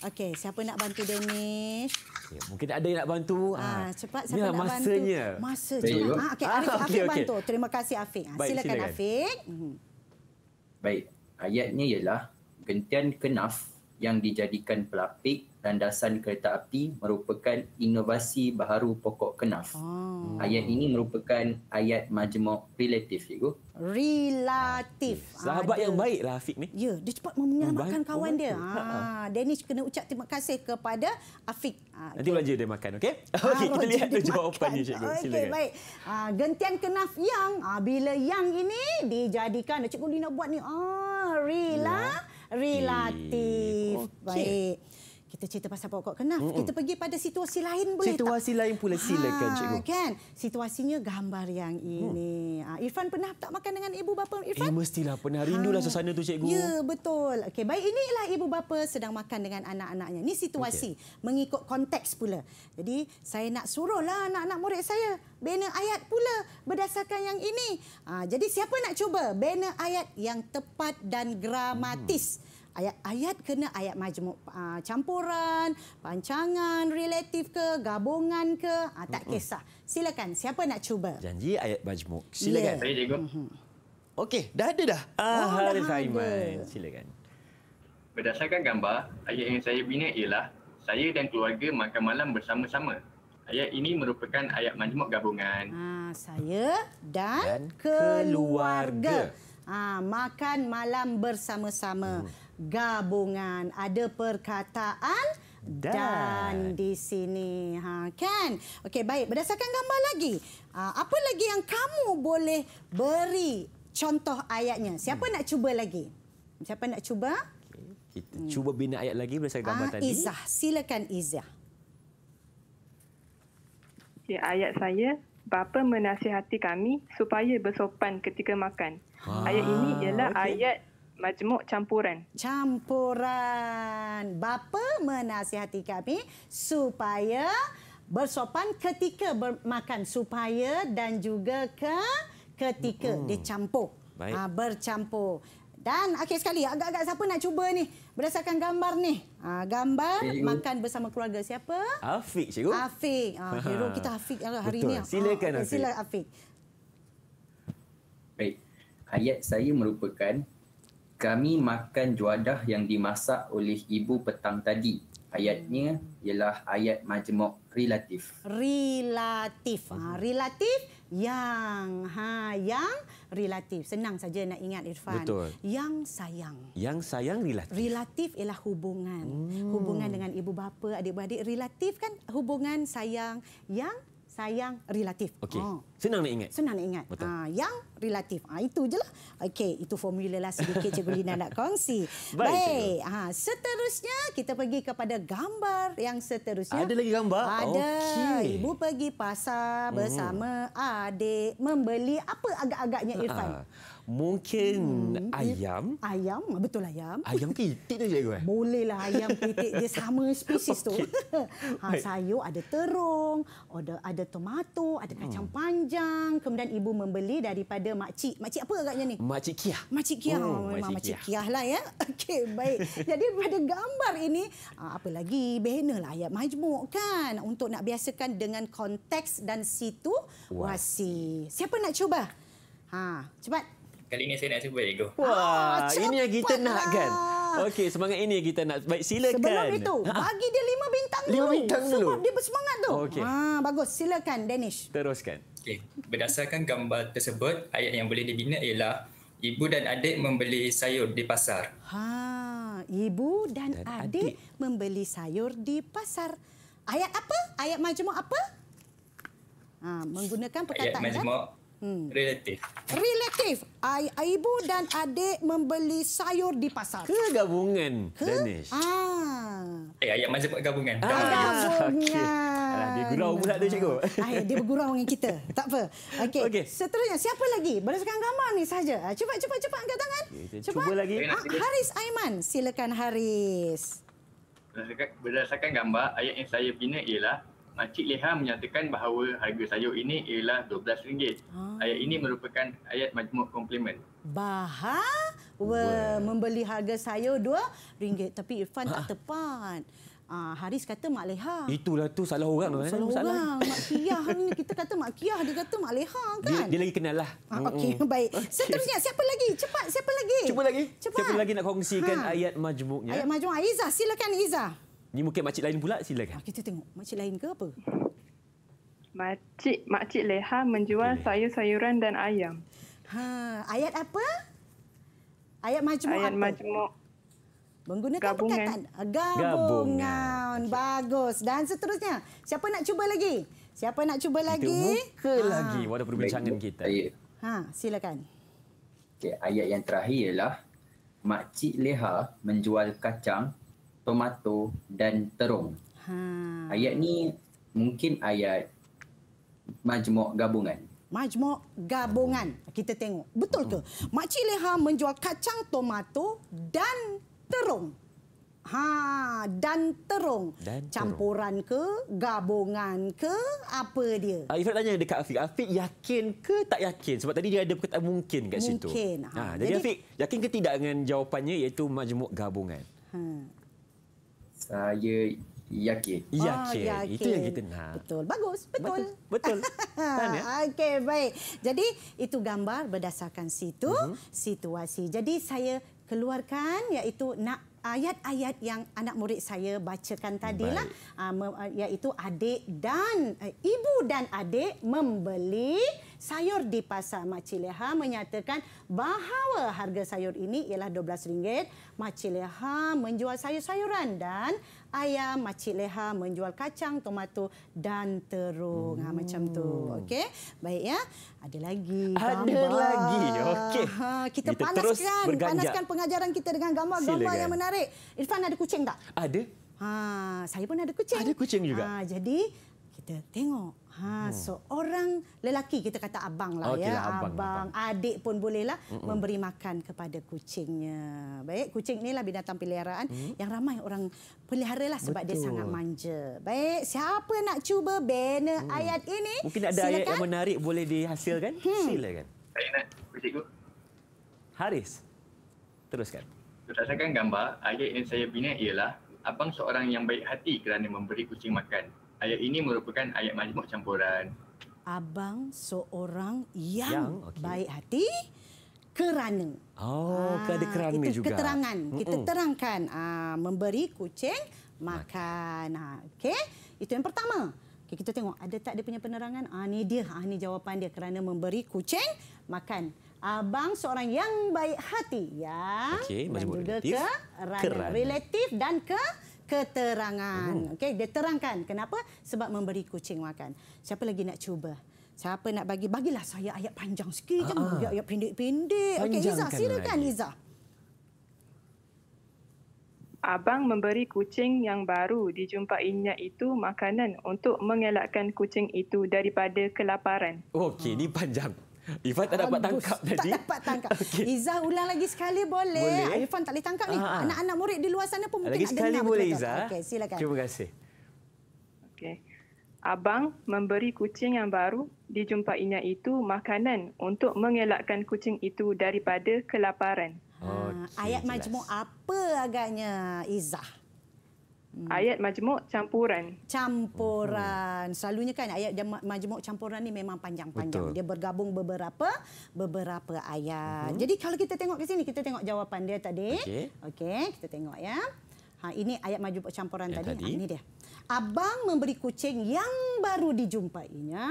Speaker 1: Okey, siapa nak bantu Danish? Okay,
Speaker 2: ya, mungkin ada yang nak bantu. Ha,
Speaker 1: cepat siapa ya, nak masanya. bantu. Masa je. Ha, okey, Afiq, okay, Afiq okay. bantu. Terima kasih Afiq. Baik, silakan, silakan, Afiq. Hmm.
Speaker 5: Baik, ayatnya ialah gentian kenaf yang dijadikan pelapik landasan kereta api merupakan inovasi baharu pokok kenaf.
Speaker 1: Oh. Ayat
Speaker 5: ini merupakan ayat majmuk relatif cikgu.
Speaker 1: Relatif. Ah, sahabat
Speaker 2: Ada. yang baik lah Afiq ni. Ya, dia cepat
Speaker 5: menyelamatkan oh, kawan oh, dia. Ha,
Speaker 1: Danish kena ucap terima kasih kepada Afiq. Ha, ah, okay.
Speaker 2: Nanti belanja dia makan, okey? Ha, okey, kita lihat tu jawapan ni cikgu. Okay, Silakan. baik.
Speaker 1: Ha, gentian kenaf yang, ha, bila yang ini dijadikan. Cikgu Lina buat ni, ah, relatif. Okay. Baik kita cerita pasal pokok kenaf. Mm-mm. Kita pergi pada situasi lain boleh situasi tak? Situasi lain pula silakan ha, cikgu. Kan? Situasinya gambar yang hmm. ini. Hmm. Ah, Irfan pernah tak makan dengan ibu bapa Irfan? Eh,
Speaker 2: mestilah pernah. Rindulah ha. Ah. sesuatu tu cikgu. Ya,
Speaker 1: betul. Okay, baik inilah ibu bapa sedang makan dengan anak-anaknya. Ini situasi okay. mengikut konteks pula. Jadi, saya nak suruh lah anak-anak murid saya bina ayat pula berdasarkan yang ini. Ha, jadi siapa nak cuba bina ayat yang tepat dan gramatis? Hmm ayat-ayat kena ayat majmuk uh, campuran, pancangan, relatif ke, gabungan ke, uh, tak kisah. Silakan, siapa nak cuba? Janji ayat majmuk. Silakan. Saya yeah. Mm-hmm. cikgu. Okey, dah ada dah. Ah, Haris Aiman.
Speaker 3: Silakan. Berdasarkan gambar, ayat yang saya bina ialah saya dan keluarga makan malam bersama-sama. Ayat ini merupakan ayat majmuk gabungan.
Speaker 1: Ah, saya dan, dan keluarga. keluarga. Ah, makan malam bersama-sama. Hmm gabungan. Ada perkataan dan, dan di sini. Ha, kan? Okey, baik. Berdasarkan gambar lagi. Ah, apa lagi yang kamu boleh beri contoh ayatnya? Siapa hmm. nak cuba lagi? Siapa nak cuba?
Speaker 2: Kita hmm. cuba bina ayat lagi berdasarkan ah, gambar tadi. Izzah.
Speaker 1: Silakan Izzah.
Speaker 4: Okay, ayat saya, Bapa menasihati kami supaya bersopan ketika makan.
Speaker 2: Ah, ayat ini ialah okay. ayat
Speaker 1: majmuk campuran. Campuran. Bapa menasihati kami supaya bersopan ketika bermakan supaya dan juga ke ketika mm-hmm. dicampur. Ha, bercampur. Dan akhir sekali agak-agak siapa nak cuba ni berdasarkan gambar ni. Ha, gambar cikgu. makan bersama keluarga siapa?
Speaker 2: Afiq cikgu. Afiq. Ha, hero kita
Speaker 1: Afiq lah hari Betul. ni. Ha, Silakan ha, Afiq. Sila Afiq.
Speaker 2: Baik.
Speaker 5: Hayat saya merupakan kami makan juadah yang dimasak oleh ibu petang tadi. Ayatnya ialah ayat majmuk relatif.
Speaker 1: Relatif. Ha, relatif yang ha yang relatif. Senang saja nak ingat Irfan. Betul. Yang sayang.
Speaker 2: Yang sayang relatif.
Speaker 1: Relatif ialah hubungan. Hmm. Hubungan dengan ibu bapa, adik-beradik relatif kan hubungan sayang yang sayang relatif. Okey. Oh. Senang nak ingat. Senang nak ingat. Betul. Ha, yang relatif. Ah ha, itu je lah. Okey, itu formula lah sedikit Cikgu Lina nak kongsi. Baik. Baik. Ha, seterusnya kita pergi kepada gambar yang seterusnya. Ada lagi gambar? Ada. Okay. Ibu pergi pasar mhm. bersama hmm. adik membeli apa agak-agaknya Irfan?
Speaker 2: Ha. Mungkin hmm. ayam.
Speaker 1: Ayam, betul ayam.
Speaker 2: Ayam pitik tu cikgu eh?
Speaker 1: Bolehlah ayam pitik. Dia sama spesies okay. tu. Ha, sayur ada terung, ada ada tomato, ada hmm. kacang hmm. panjang. Kemudian ibu membeli daripada makcik. Makcik apa agaknya ni?
Speaker 2: Makcik Kiah. Makcik Kiah. Oh, oh Memang makcik, makcik
Speaker 1: Kiah lah ya. Okey, baik. Jadi pada gambar ini, ah, apa lagi? Banner lah ayam majmuk kan? Untuk nak biasakan dengan konteks dan situ Wasi. Siapa nak cuba? Ha, cepat.
Speaker 2: Kali ini saya nak cuba Lego. Ah, Wah, ah, ini yang kita nak lah. kan? Okey, semangat ini kita nak. Baik,
Speaker 5: silakan. Sebelum itu, ha?
Speaker 1: bagi dia lima bintang dulu. Lima bintang dulu. Sebab dia bersemangat tu. Okay. Ha, ah, bagus. Silakan, Danish. Teruskan.
Speaker 5: Okey. Berdasarkan gambar tersebut, ayat yang boleh dibina ialah ibu dan adik membeli sayur di pasar.
Speaker 1: Ha, ibu dan, dan adik, adik membeli sayur di pasar. Ayat apa? Ayat majmuk apa? Ha, menggunakan perkataan. Ayat majmuk. Hmm. Relatif. Relatif. Ay, ibu dan adik membeli sayur di pasar. Ke
Speaker 2: gabungan, ke? Danish?
Speaker 1: Ah.
Speaker 3: Eh, ayat macam buat gabungan. Ah, gabungan. Okay. Dia gurau pula tu, cikgu.
Speaker 1: Ay, ah, dia bergurau dengan kita. Tak apa. Okey. Okay. Seterusnya, siapa lagi? Berdasarkan gambar ni saja. Ah, cuba, cepat, cepat angkat tangan.
Speaker 3: Okay, cuba. cuba lagi. Ah, Haris
Speaker 1: Aiman. Silakan, Haris.
Speaker 3: Berdasarkan, berdasarkan gambar, ayat yang saya bina ialah Makcik Leha menyatakan bahawa harga sayur ini ialah RM12. Ah. Ayat ini merupakan ayat majmuk komplement.
Speaker 1: Baha? Wah, membeli harga sayur RM2 tapi Irfan ha? tak ah. tepat. Ah, Haris kata Mak Leha.
Speaker 2: Itulah tu salah orang. Oh, kan? Salah, salah orang.
Speaker 1: Mak Kiah. Kita kata Mak Kiah, dia kata Mak Leha kan? Dia, dia
Speaker 2: lagi kenal lah. Ha, Okey, mm -mm.
Speaker 1: baik. Seterusnya, siapa lagi? Cepat, siapa lagi? Cuba lagi. Cepat. Siapa lagi nak kongsikan ha.
Speaker 2: ayat majmuknya? Ayat
Speaker 1: majmuk. Izzah, silakan Izzah.
Speaker 2: Ni mungkin makcik lain pula silakan. Ah,
Speaker 1: kita tengok makcik lain ke apa?
Speaker 4: Makcik makcik Leha menjual okay. sayur-sayuran dan ayam.
Speaker 1: Ha, ayat apa? Ayat majmuk ayat apa? Ayat majmuk. Menggunakan gabungan. perkataan gabungan. gabungan. Bagus. Dan seterusnya, siapa nak cuba lagi? Siapa nak cuba kita lagi? Kita buka ha. lagi
Speaker 2: wadah Baik, kita. Ayat.
Speaker 1: Ha, silakan.
Speaker 5: Okay, ayat yang terakhir ialah Makcik Leha menjual kacang pemato dan terung.
Speaker 1: Hmm.
Speaker 5: Ayat ni mungkin ayat majmuk gabungan.
Speaker 1: Majmuk gabungan. Kita tengok. Betul ke? Hmm. Makcik Leha menjual kacang tomato dan terung. Ha, dan terung. Dan Campuran terung. ke, gabungan ke, apa dia?
Speaker 2: Ah, Ifrat tanya dekat Afiq. Afiq yakin ke tak yakin? Sebab tadi dia ada perkataan mungkin kat mungkin. situ. Mungkin. Ha. ha. jadi, jadi Afiq, yakin ke tidak dengan jawapannya iaitu majmuk gabungan? Hmm saya yakin.
Speaker 5: Yakin. Oh, ah, yakin. Itu yang kita nak.
Speaker 1: Betul. Bagus. Betul. Betul. betul. Ya? Okey, baik. Jadi itu gambar berdasarkan situ mm-hmm. situasi. Jadi saya keluarkan iaitu nak ayat-ayat yang anak murid saya bacakan tadi lah. Ah, ah, iaitu adik dan eh, ibu dan adik membeli sayur di pasar Makcik Leha menyatakan bahawa harga sayur ini ialah RM12. Makcik Leha menjual sayur-sayuran dan ayam Makcik Leha menjual kacang, tomato dan terung. Hmm. Ha, macam tu. Hmm. Okey. Baik ya. Ada lagi. Ada gambar. lagi. Okey. Ha, kita, kita panaskan, panaskan pengajaran kita dengan gambar-gambar yang menarik. Irfan ada kucing tak? Ada. Ha, saya pun ada kucing. Ada kucing juga. Ha, jadi kita tengok Ha, oh. so lelaki kita kata abang lah okay, oh, ya, lah, abang, abang, abang, adik pun bolehlah mm -mm. memberi makan kepada kucingnya. Baik, kucing ni lah binatang peliharaan mm. yang ramai orang pelihara lah sebab Betul. dia sangat manja. Baik, siapa nak cuba bena mm. ayat ini? Mungkin ada Silakan. ayat yang
Speaker 2: menarik boleh dihasilkan. Hmm. Silakan. Haris, teruskan.
Speaker 3: Berdasarkan gambar, ayat yang saya bina ialah abang seorang yang baik hati kerana memberi kucing makan ayat ini merupakan ayat majmuk campuran.
Speaker 1: Abang seorang yang, yang okay. baik hati kerana.
Speaker 3: Oh, ha, ada kerana juga. keterangan. Mm -mm. Kita
Speaker 1: terangkan uh, memberi kucing makan. makan. Ah, okay, itu yang pertama. Okay, kita tengok ada tak dia punya penerangan. Ah, ini dia, ah, ini jawapan dia kerana memberi kucing makan. Abang seorang yang baik hati. Yang okay, dan juga relatif. Ke, kerana. Relatif dan ke keterangan. Hmm. Okey, dia terangkan kenapa? Sebab memberi kucing makan. Siapa lagi nak cuba? Siapa nak bagi? Bagilah saya ayat panjang sikit je. Ah. ayat pendek-pendek. Okey, Iza, silakan Iza.
Speaker 4: Abang memberi kucing yang baru dijumpainya itu makanan untuk mengelakkan kucing itu daripada kelaparan.
Speaker 2: Okey, ini panjang. Irfan tak dapat tangkap tadi. Tak dapat
Speaker 1: tangkap. Okay. Izzah ulang lagi sekali boleh. boleh. Irfan tak boleh tangkap ni. Ah. Anak-anak murid di luar sana pun mungkin lagi nak dengar. Lagi sekali boleh Iza. Okay, silakan. Terima kasih. Okay.
Speaker 4: Abang memberi kucing yang baru dijumpainya itu makanan untuk mengelakkan kucing itu
Speaker 1: daripada kelaparan.
Speaker 4: Okay, ah, Ayat jelas. majmuk
Speaker 1: apa agaknya Iza? Hmm. Ayat majmuk campuran. Campuran. Hmm. Selalunya kan ayat majmuk campuran ni memang panjang-panjang. Dia bergabung beberapa beberapa ayat. uh Jadi kalau kita tengok ke sini, kita tengok jawapan dia tadi. Okey. Okey, kita tengok ya. Ha ini ayat majmuk campuran yang tadi. Ha, tadi. Ha, ini dia. Abang memberi kucing yang baru dijumpainya.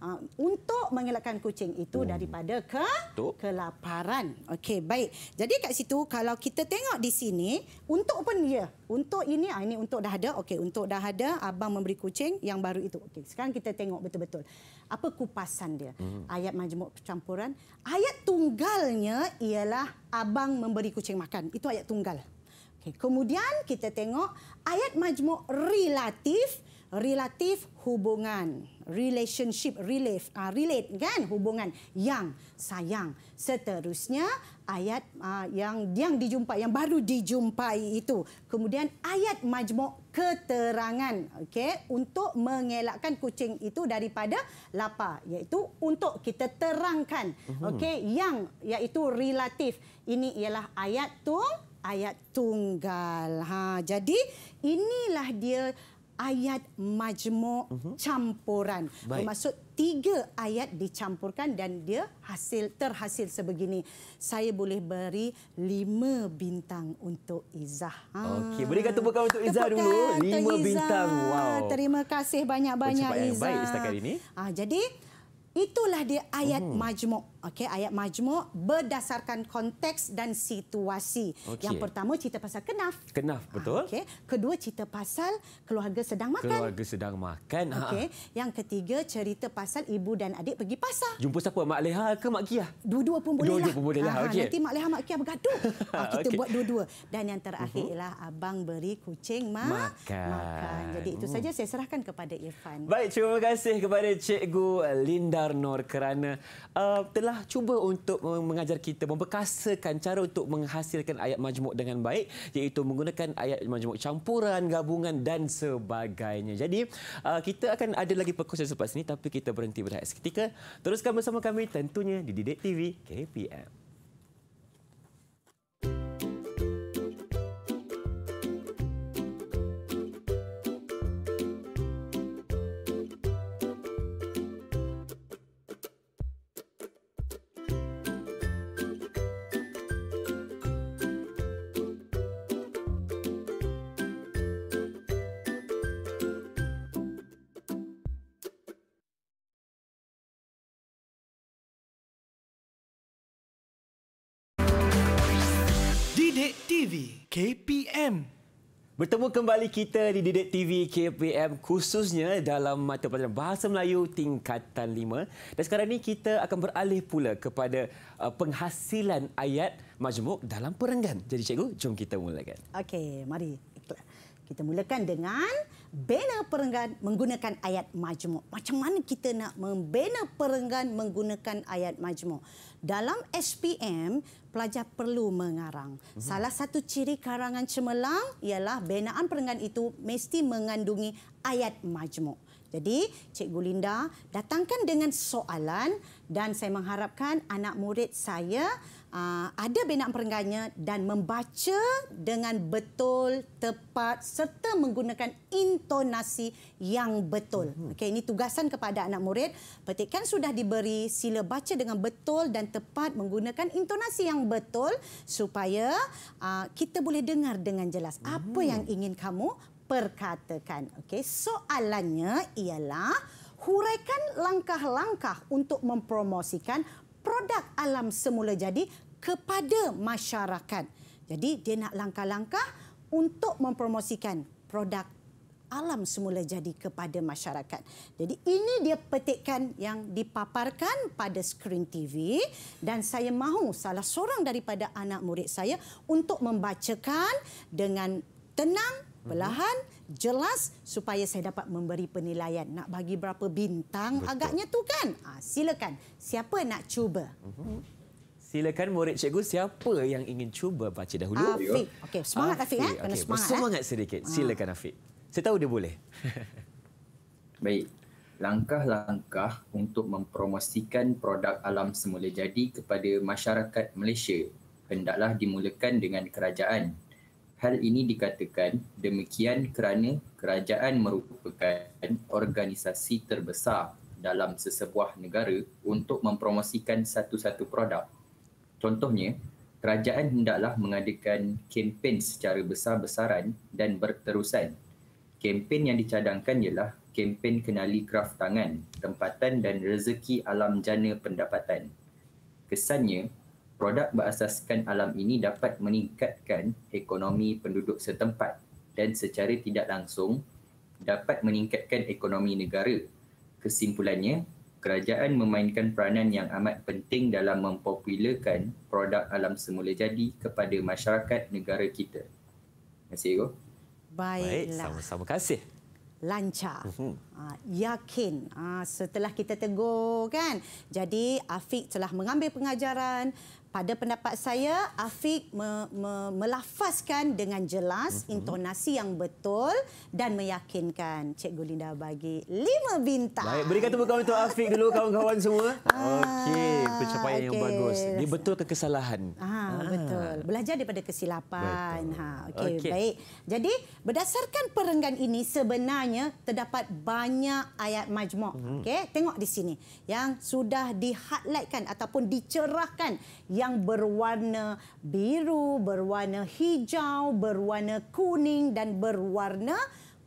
Speaker 1: Ah, untuk mengelakkan kucing itu oh. daripada ke Tuk. kelaparan. Okey, baik. Jadi kat situ kalau kita tengok di sini, untuk pun ya. Yeah. Untuk ini ah ini untuk dah ada. Okey, untuk dah ada abang memberi kucing yang baru itu. Okey, sekarang kita tengok betul-betul. Apa kupasan dia? Hmm. Ayat majmuk campuran. Ayat tunggalnya ialah abang memberi kucing makan. Itu ayat tunggal. Okay. Kemudian kita tengok ayat majmuk relatif. Hmm relatif hubungan relationship relief uh, ah, relate kan hubungan yang sayang seterusnya ayat uh, yang yang dijumpai yang baru dijumpai itu kemudian ayat majmuk keterangan okey untuk mengelakkan kucing itu daripada lapar iaitu untuk kita terangkan uh-huh. okey yang iaitu relatif ini ialah ayat tung ayat tunggal ha jadi inilah dia ayat majmuk mhm. campuran. Baik. Bermaksud tiga ayat dicampurkan dan dia hasil terhasil sebegini. Saya boleh beri lima bintang untuk Izzah. Ha. Okey, berikan tepukan untuk Izzah tepukan dulu. Lima bintang. Wow. Terima kasih banyak-banyak Izzah. Baik setakat ini. Ha, jadi, itulah dia ayat hmm. majmuk. Okey, ayat majmuk berdasarkan konteks dan situasi. Okay. Yang pertama cerita pasal kenaf.
Speaker 2: Kenaf, betul. Ah, okey.
Speaker 1: Kedua cerita pasal keluarga sedang makan.
Speaker 2: Keluarga sedang makan. Ha. Okey.
Speaker 1: Yang ketiga cerita pasal ibu dan adik pergi pasar.
Speaker 2: Jumpa siapa? Mak Leha ke Mak Kiah?
Speaker 1: Dua-dua pun boleh lah. Dua-dua pun boleh lah. Okay. Nanti Mak Leha Mak Kiah bergaduh. Ha, kita okay. buat dua-dua. Dan yang terakhir mhm. ialah abang beri kucing ma
Speaker 2: makan. makan. Jadi itu uh. saja
Speaker 1: saya serahkan kepada Irfan.
Speaker 2: Baik, terima kasih kepada Cikgu Lindar Nor kerana uh, telah telah cuba untuk mengajar kita membekasakan cara untuk menghasilkan ayat majmuk dengan baik iaitu menggunakan ayat majmuk campuran, gabungan dan sebagainya. Jadi, uh, kita akan ada lagi perkongsian selepas ini tapi kita berhenti berehat seketika. Teruskan bersama kami tentunya di Didik TV KPM. Bertemu kembali kita di Didik TV KPM khususnya dalam mata pelajaran Bahasa Melayu tingkatan 5. Dan sekarang ini kita akan beralih pula kepada uh, penghasilan ayat majmuk dalam perenggan. Jadi cikgu, jom kita mulakan.
Speaker 1: Okey, mari. Kita mulakan dengan bina perenggan menggunakan ayat majmuk. Macam mana kita nak membina perenggan menggunakan ayat majmuk? dalam SPM pelajar perlu mengarang. Uh-huh. Salah satu ciri karangan cemerlang ialah binaan perenggan itu mesti mengandungi ayat majmuk. Jadi, Cik Gulinda datangkan dengan soalan dan saya mengharapkan anak murid saya uh, ada bina perengganya dan membaca dengan betul, tepat serta menggunakan intonasi yang betul. Mm-hmm. Okey, ini tugasan kepada anak murid. Petikan sudah diberi, sila baca dengan betul dan tepat menggunakan intonasi yang betul supaya uh, kita boleh dengar dengan jelas mm-hmm. apa mhm. yang ingin kamu perkatakan. Okey, soalannya ialah huraikan langkah-langkah untuk mempromosikan produk alam semula jadi kepada masyarakat. Jadi dia nak langkah-langkah untuk mempromosikan produk alam semula jadi kepada masyarakat. Jadi ini dia petikan yang dipaparkan pada skrin TV dan saya mahu salah seorang daripada anak murid saya untuk membacakan dengan tenang, perlahan mm -hmm jelas supaya saya dapat memberi penilaian. Nak bagi berapa bintang Betul. agaknya tu kan? Ha, silakan. Siapa nak cuba? Mhm.
Speaker 2: Silakan murid cikgu siapa yang ingin cuba baca dahulu. Afiq. okay semangat Afiq, eh? Afiq eh. Kena okay. semangat. Semangat sedikit. Ah. Silakan Afiq. Saya tahu dia boleh.
Speaker 5: Baik. Langkah-langkah untuk mempromosikan produk alam semula jadi kepada masyarakat Malaysia hendaklah dimulakan dengan kerajaan. Hal ini dikatakan demikian kerana kerajaan merupakan organisasi terbesar dalam sesebuah negara untuk mempromosikan satu-satu produk. Contohnya, kerajaan hendaklah mengadakan kempen secara besar-besaran dan berterusan. Kempen yang dicadangkan ialah kempen kenali kraf tangan, tempatan dan rezeki alam jana pendapatan. Kesannya, produk berasaskan alam ini dapat meningkatkan ekonomi penduduk setempat dan secara tidak langsung dapat meningkatkan ekonomi negara. Kesimpulannya, kerajaan memainkan peranan yang amat penting dalam mempopularkan produk alam semula jadi kepada masyarakat negara kita. Terima kasih, Ego.
Speaker 1: Baiklah. Baik, lah. sama-sama kasih. Lancar, mhm. ah, yakin ah, setelah kita tegur kan. Jadi Afiq telah mengambil pengajaran pada pendapat saya, Afiq me, me, melafazkan dengan jelas uh-huh. intonasi yang betul dan meyakinkan. Cik Linda bagi lima bintang. Baik, berikan tepuk
Speaker 2: tangan untuk Afiq dulu, kawan-kawan semua. Ah, okey, pencapaian okay. yang bagus. Dia betul ke kesalahan? Ha,
Speaker 1: ah, betul. Ah. Belajar daripada kesilapan. Ha, Okey, okay. baik. Jadi, berdasarkan perenggan ini, sebenarnya terdapat banyak ayat majmuk. Mhm. Okey, tengok di sini. Yang sudah di-highlightkan ataupun dicerahkan yang berwarna biru, berwarna hijau, berwarna kuning dan berwarna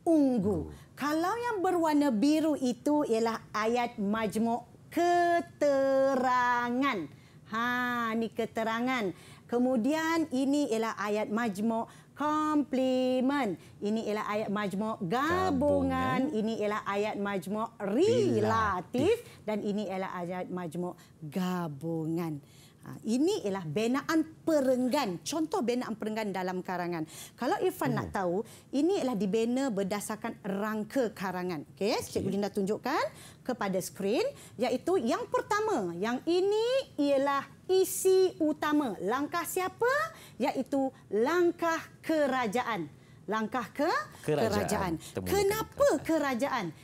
Speaker 1: ungu. Kalau yang berwarna biru itu ialah ayat majmuk keterangan. Ha, ni keterangan. Kemudian ini ialah ayat majmuk komplimen. Ini ialah ayat majmuk gabungan. gabungan. Ini ialah ayat majmuk relatif. relatif. Dan ini ialah ayat majmuk gabungan. Ha, ini ialah binaan perenggan. Contoh binaan perenggan dalam karangan. Kalau Irfan hmm. nak tahu, ini ialah dibina berdasarkan rangka karangan. Okey, Cikgu okay. Linda tunjukkan kepada skrin. Iaitu yang pertama, yang ini ialah isi utama. Langkah siapa? Iaitu langkah kerajaan. Langkah ke? Kerajaan. kerajaan. Kenapa kerajaan?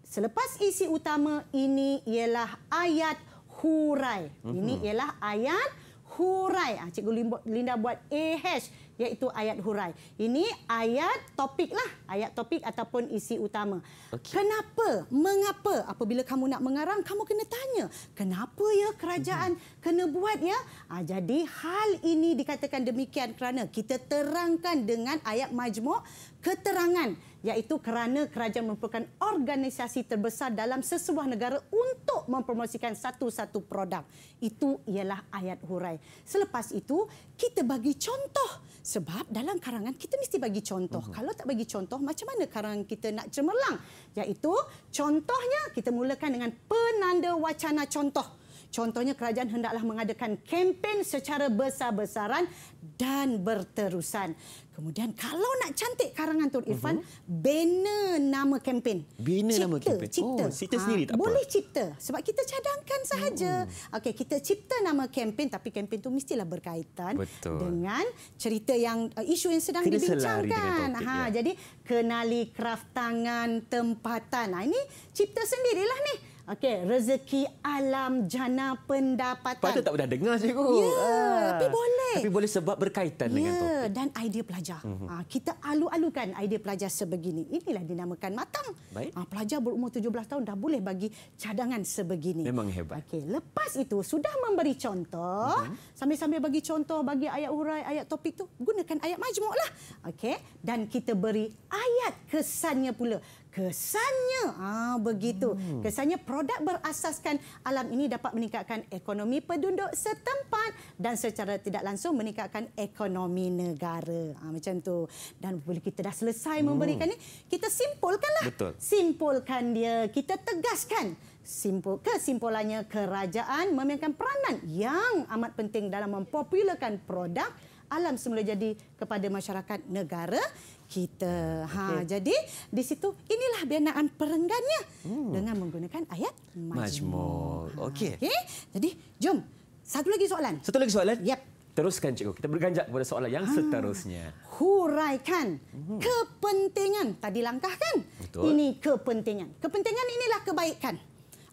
Speaker 1: Selepas isi utama, ini ialah ayat hurai. Hmm. Ini ialah ayat hurai. Ah, Cikgu Linda buat AH iaitu ayat hurai. Ini ayat topik lah. Ayat topik ataupun isi utama. Okay. Kenapa? Mengapa? Apabila kamu nak mengarang, kamu kena tanya. Kenapa ya kerajaan hmm. kena buat ya? Ah, jadi hal ini dikatakan demikian kerana kita terangkan dengan ayat majmuk Keterangan iaitu kerana kerajaan merupakan organisasi terbesar dalam sesebuah negara untuk mempromosikan satu-satu produk. Itu ialah ayat hurai. Selepas itu, kita bagi contoh. Sebab dalam karangan kita mesti bagi contoh. Uh-huh. Kalau tak bagi contoh, macam mana karangan kita nak cemerlang? Iaitu contohnya kita mulakan dengan penanda wacana contoh. Contohnya kerajaan hendaklah mengadakan kempen secara besar-besaran dan berterusan. Kemudian kalau nak cantik karangan Tun Irfan, uh mhm. -huh. bina nama kempen.
Speaker 2: Bina cipta, nama kempen. Cipta. Oh, cipta ha, sendiri tak apa. Boleh
Speaker 1: cipta sebab kita cadangkan sahaja. Hmm. Okey, kita cipta nama kempen tapi kempen tu mestilah berkaitan Betul. dengan cerita yang uh, isu yang sedang kena dibincangkan. Topik, ha, ya. jadi kenali kraft tangan tempatan. Nah, ha, ini cipta sendirilah ni. Okey, rezeki alam jana pendapatan. Patut
Speaker 2: tak pernah dengar cikgu. Ya, ah. tapi boleh. Tapi boleh sebab berkaitan ya, dengan topik.
Speaker 1: Ya, dan idea pelajar. Mm -hmm. Kita alu-alukan idea pelajar sebegini. Inilah dinamakan matang. Baik. Ah, pelajar berumur 17 tahun dah boleh bagi cadangan sebegini. Memang hebat. Okey, lepas itu sudah memberi contoh. Mm -hmm sambil-sambil bagi contoh, bagi ayat urai, ayat topik tu, gunakan ayat majmuk lah. Okey, dan kita beri ayat kesannya pula. Kesannya, ah begitu. Hmm. Kesannya produk berasaskan alam ini dapat meningkatkan ekonomi penduduk setempat dan secara tidak langsung meningkatkan ekonomi negara. Ah, macam tu. Dan bila kita dah selesai memberikan ini, hmm. kita simpulkanlah. Betul. Simpulkan dia, kita tegaskan simpul kesimpulannya kerajaan memainkan peranan yang amat penting dalam mempopularkan produk alam semula jadi kepada masyarakat negara kita. Ha okay. jadi di situ inilah binaan perenggannya hmm. dengan menggunakan ayat
Speaker 2: majmuk. Ha, Okey. Okey.
Speaker 1: Jadi jom satu lagi soalan. Satu lagi soalan? Yep.
Speaker 2: Teruskan cikgu. Kita berganjak kepada soalan yang ha. seterusnya.
Speaker 1: Huraikan hmm. kepentingan tadi langkah kan? Betul. Ini kepentingan. Kepentingan inilah kebaikan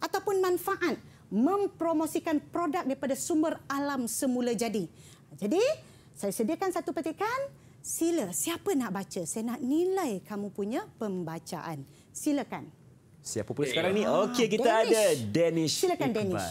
Speaker 1: ataupun manfaat mempromosikan produk daripada sumber alam semula jadi. Jadi, saya sediakan satu petikan. Sila, siapa nak baca? Saya nak nilai kamu punya pembacaan. Silakan.
Speaker 2: Siapa
Speaker 5: pula eh. sekarang ni? Ah, Okey, kita Danish. ada Danish. Silakan Iqbal. Danish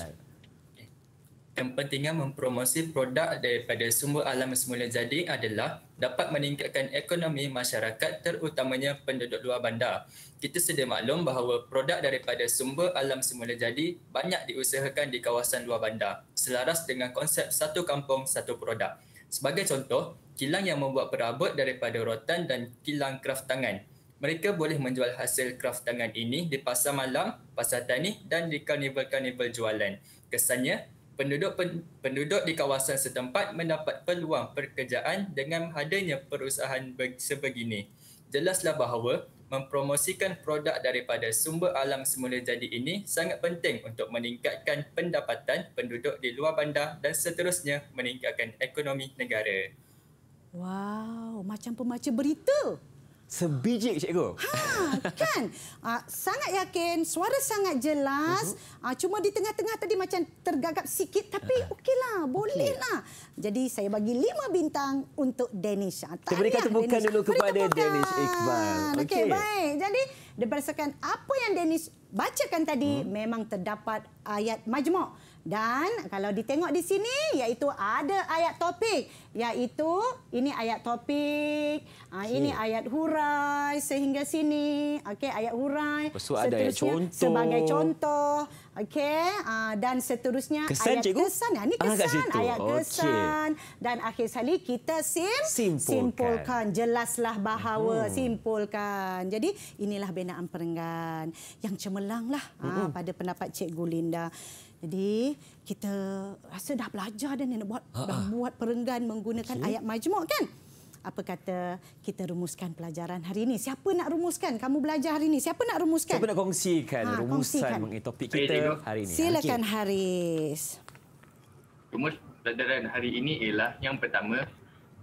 Speaker 5: kepentingan mempromosi produk daripada sumber alam semula jadi adalah dapat meningkatkan ekonomi masyarakat terutamanya penduduk luar bandar. Kita sedia maklum bahawa produk daripada sumber alam semula jadi banyak diusahakan di kawasan luar bandar selaras dengan konsep satu kampung satu produk. Sebagai contoh, kilang yang membuat perabot daripada rotan dan kilang kraftangan. Mereka boleh menjual hasil kraftangan ini di pasar malam, pasar tani dan di karnival-karnival jualan. Kesannya, penduduk pen, penduduk di kawasan setempat mendapat peluang pekerjaan dengan adanya perusahaan sebegini. Jelaslah bahawa mempromosikan produk daripada sumber alam semula jadi ini sangat penting untuk meningkatkan pendapatan penduduk di luar bandar dan seterusnya meningkatkan ekonomi negara.
Speaker 1: Wow, macam pembaca berita
Speaker 2: sebiji cikgu.
Speaker 1: Ha, kan? Uh, sangat yakin, suara sangat jelas. Uh, cuma di tengah-tengah tadi macam tergagap sikit tapi eh. okeylah, bolehlah. Jadi saya bagi lima bintang untuk Danish. Kita berikan
Speaker 2: tepukan dulu kepada Danish Iqbal. Okey, okay, baik.
Speaker 1: Jadi berdasarkan apa yang Danish bacakan tadi, hmm. memang terdapat ayat majmuk. Dan kalau ditengok di sini iaitu ada ayat topik iaitu ini ayat topik, ah, okay. ini ayat hurai sehingga sini. Okey, ayat hurai. Pasu ada ayat contoh. Sebagai contoh. Okey, ah, dan seterusnya kesan, ayat cikgu? kesan. Ah, ini kesan, ah, ayat okay. kesan. Dan akhir sekali kita sim simpulkan. simpulkan. Jelaslah bahawa hmm. simpulkan. Jadi inilah binaan perenggan yang cemerlanglah hmm. pada pendapat Cikgu Linda. Jadi kita rasa dah belajar dan nak buat Ha-ha. dah ha. buat perenggan menggunakan okay. ayat majmuk kan? Apa kata kita rumuskan pelajaran hari ini? Siapa nak rumuskan? Kamu belajar hari ini. Siapa nak rumuskan? Siapa nak
Speaker 2: kongsikan ha, rumusan kongsikan. mengenai topik
Speaker 1: kita hari ini? Silakan okay. Haris.
Speaker 3: Rumus pelajaran hari ini ialah yang pertama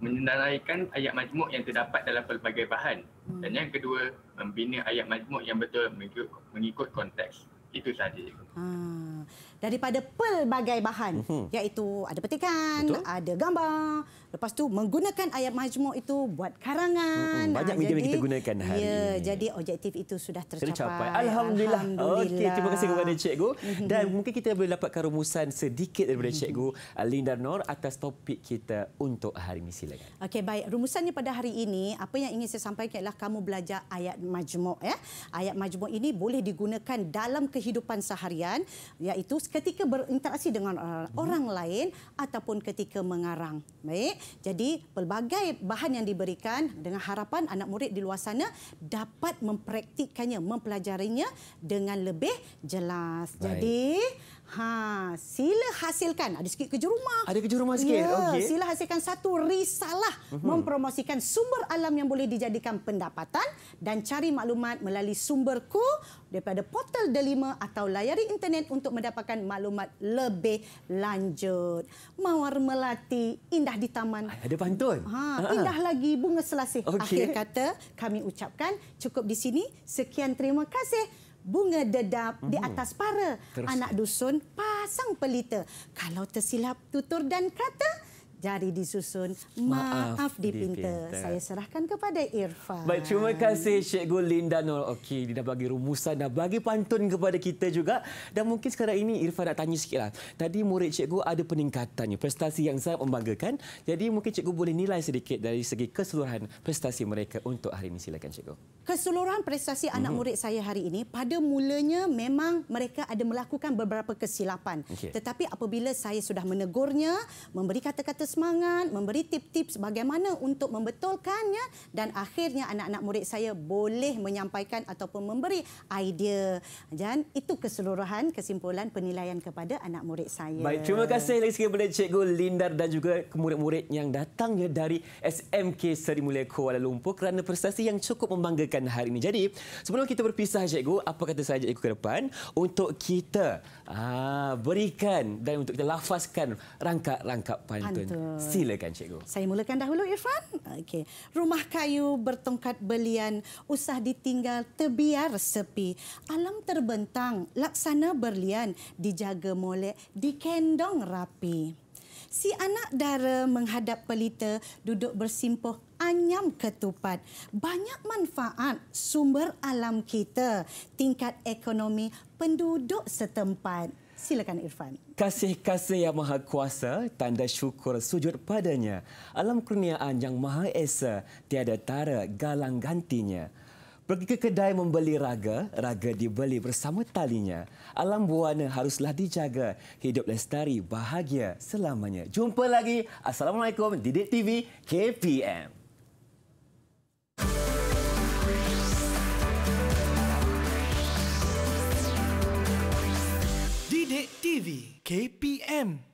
Speaker 3: menyenaraikan ayat majmuk yang terdapat dalam pelbagai bahan hmm. dan yang kedua membina ayat majmuk yang betul mengikut konteks. Itu sahaja.
Speaker 1: Hmm daripada pelbagai bahan uh-huh. iaitu ada petikan, Betul? ada gambar, lepas tu menggunakan ayat majmuk itu buat karangan. Uh-huh. Banyak media ah, yang kita gunakan hari ya, ini. Ya, jadi objektif itu sudah tercapai. tercapai. Alhamdulillah. Alhamdulillah. Okey, terima kasih
Speaker 2: kepada cikgu uh-huh. dan mungkin kita boleh dapatkan rumusan sedikit daripada cikgu uh-huh. Linda Nor atas topik kita untuk hari ini silakan.
Speaker 1: Okey, baik. Rumusannya pada hari ini apa yang ingin saya sampaikan ialah kamu belajar ayat majmuk ya. Ayat majmuk ini boleh digunakan dalam kehidupan seharian iaitu ketika berinteraksi dengan uh, mhm. orang lain ataupun ketika mengarang. Baik. Jadi pelbagai bahan yang diberikan dengan harapan anak murid di luar sana dapat mempraktikkannya, mempelajarinya dengan lebih jelas. Baik. Jadi Ha, sila hasilkan ada sikit kerja rumah. Ada kerja rumah sikit. Ya, okay. Sila hasilkan satu risalah uh-huh. mempromosikan sumber alam yang boleh dijadikan pendapatan dan cari maklumat melalui sumberku daripada portal Delima atau layari internet untuk mendapatkan maklumat lebih lanjut. Mawar melati indah di taman. Ada
Speaker 2: pantun. Ha, ha, ha. indah uh-huh.
Speaker 1: lagi bunga selasih. Okay. Akhir kata kami ucapkan cukup di sini. Sekian terima kasih bunga dedap di mhm. atas para Terus. anak dusun pasang pelita. Kalau tersilap tutur dan kata, Jari disusun, maaf, maaf dipinta. dipinta. Saya serahkan kepada Irfan. Baik, terima
Speaker 2: kasih Cikgu Linda Nur. Okey, dia dah bagi rumusan, dah bagi pantun kepada kita juga. Dan mungkin sekarang ini Irfan nak tanya sikitlah. Tadi murid Cikgu ada peningkatannya, prestasi yang sangat membanggakan. Jadi mungkin Cikgu boleh nilai sedikit dari segi keseluruhan prestasi mereka untuk hari ini. Silakan Cikgu.
Speaker 1: Keseluruhan prestasi mm-hmm. anak mhm. murid saya hari ini, pada mulanya memang mereka ada melakukan beberapa kesilapan. Okay. Tetapi apabila saya sudah menegurnya, memberi kata-kata semangat, memberi tips-tips bagaimana untuk membetulkannya dan akhirnya anak-anak murid saya boleh menyampaikan ataupun memberi idea. Dan itu keseluruhan kesimpulan penilaian kepada anak murid saya. Baik, terima
Speaker 2: kasih lagi sekali kepada Cikgu Lindar dan juga murid-murid yang datangnya dari SMK Seri Mulia Kuala Lumpur kerana prestasi yang cukup membanggakan hari ini. Jadi, sebelum kita berpisah Cikgu, apa kata saya Cikgu ke depan untuk kita aa, ah, berikan dan untuk kita lafazkan rangka-rangka pantun. Antun. Silakan cikgu.
Speaker 1: Saya mulakan dahulu Irfan. Okey. Rumah kayu bertongkat belian, usah ditinggal terbiar sepi. Alam terbentang, laksana berlian, dijaga molek, dikendong rapi. Si anak dara menghadap pelita, duduk bersimpuh anyam ketupat. Banyak manfaat sumber alam kita, tingkat ekonomi penduduk setempat. Silakan Irfan.
Speaker 2: Kasih kasih yang maha kuasa, tanda syukur sujud padanya. Alam kurniaan yang maha esa, tiada tara galang gantinya. Pergi ke kedai membeli raga, raga dibeli bersama talinya. Alam buana haruslah dijaga, hidup lestari bahagia selamanya. Jumpa lagi. Assalamualaikum. Didik TV KPM.
Speaker 1: KPM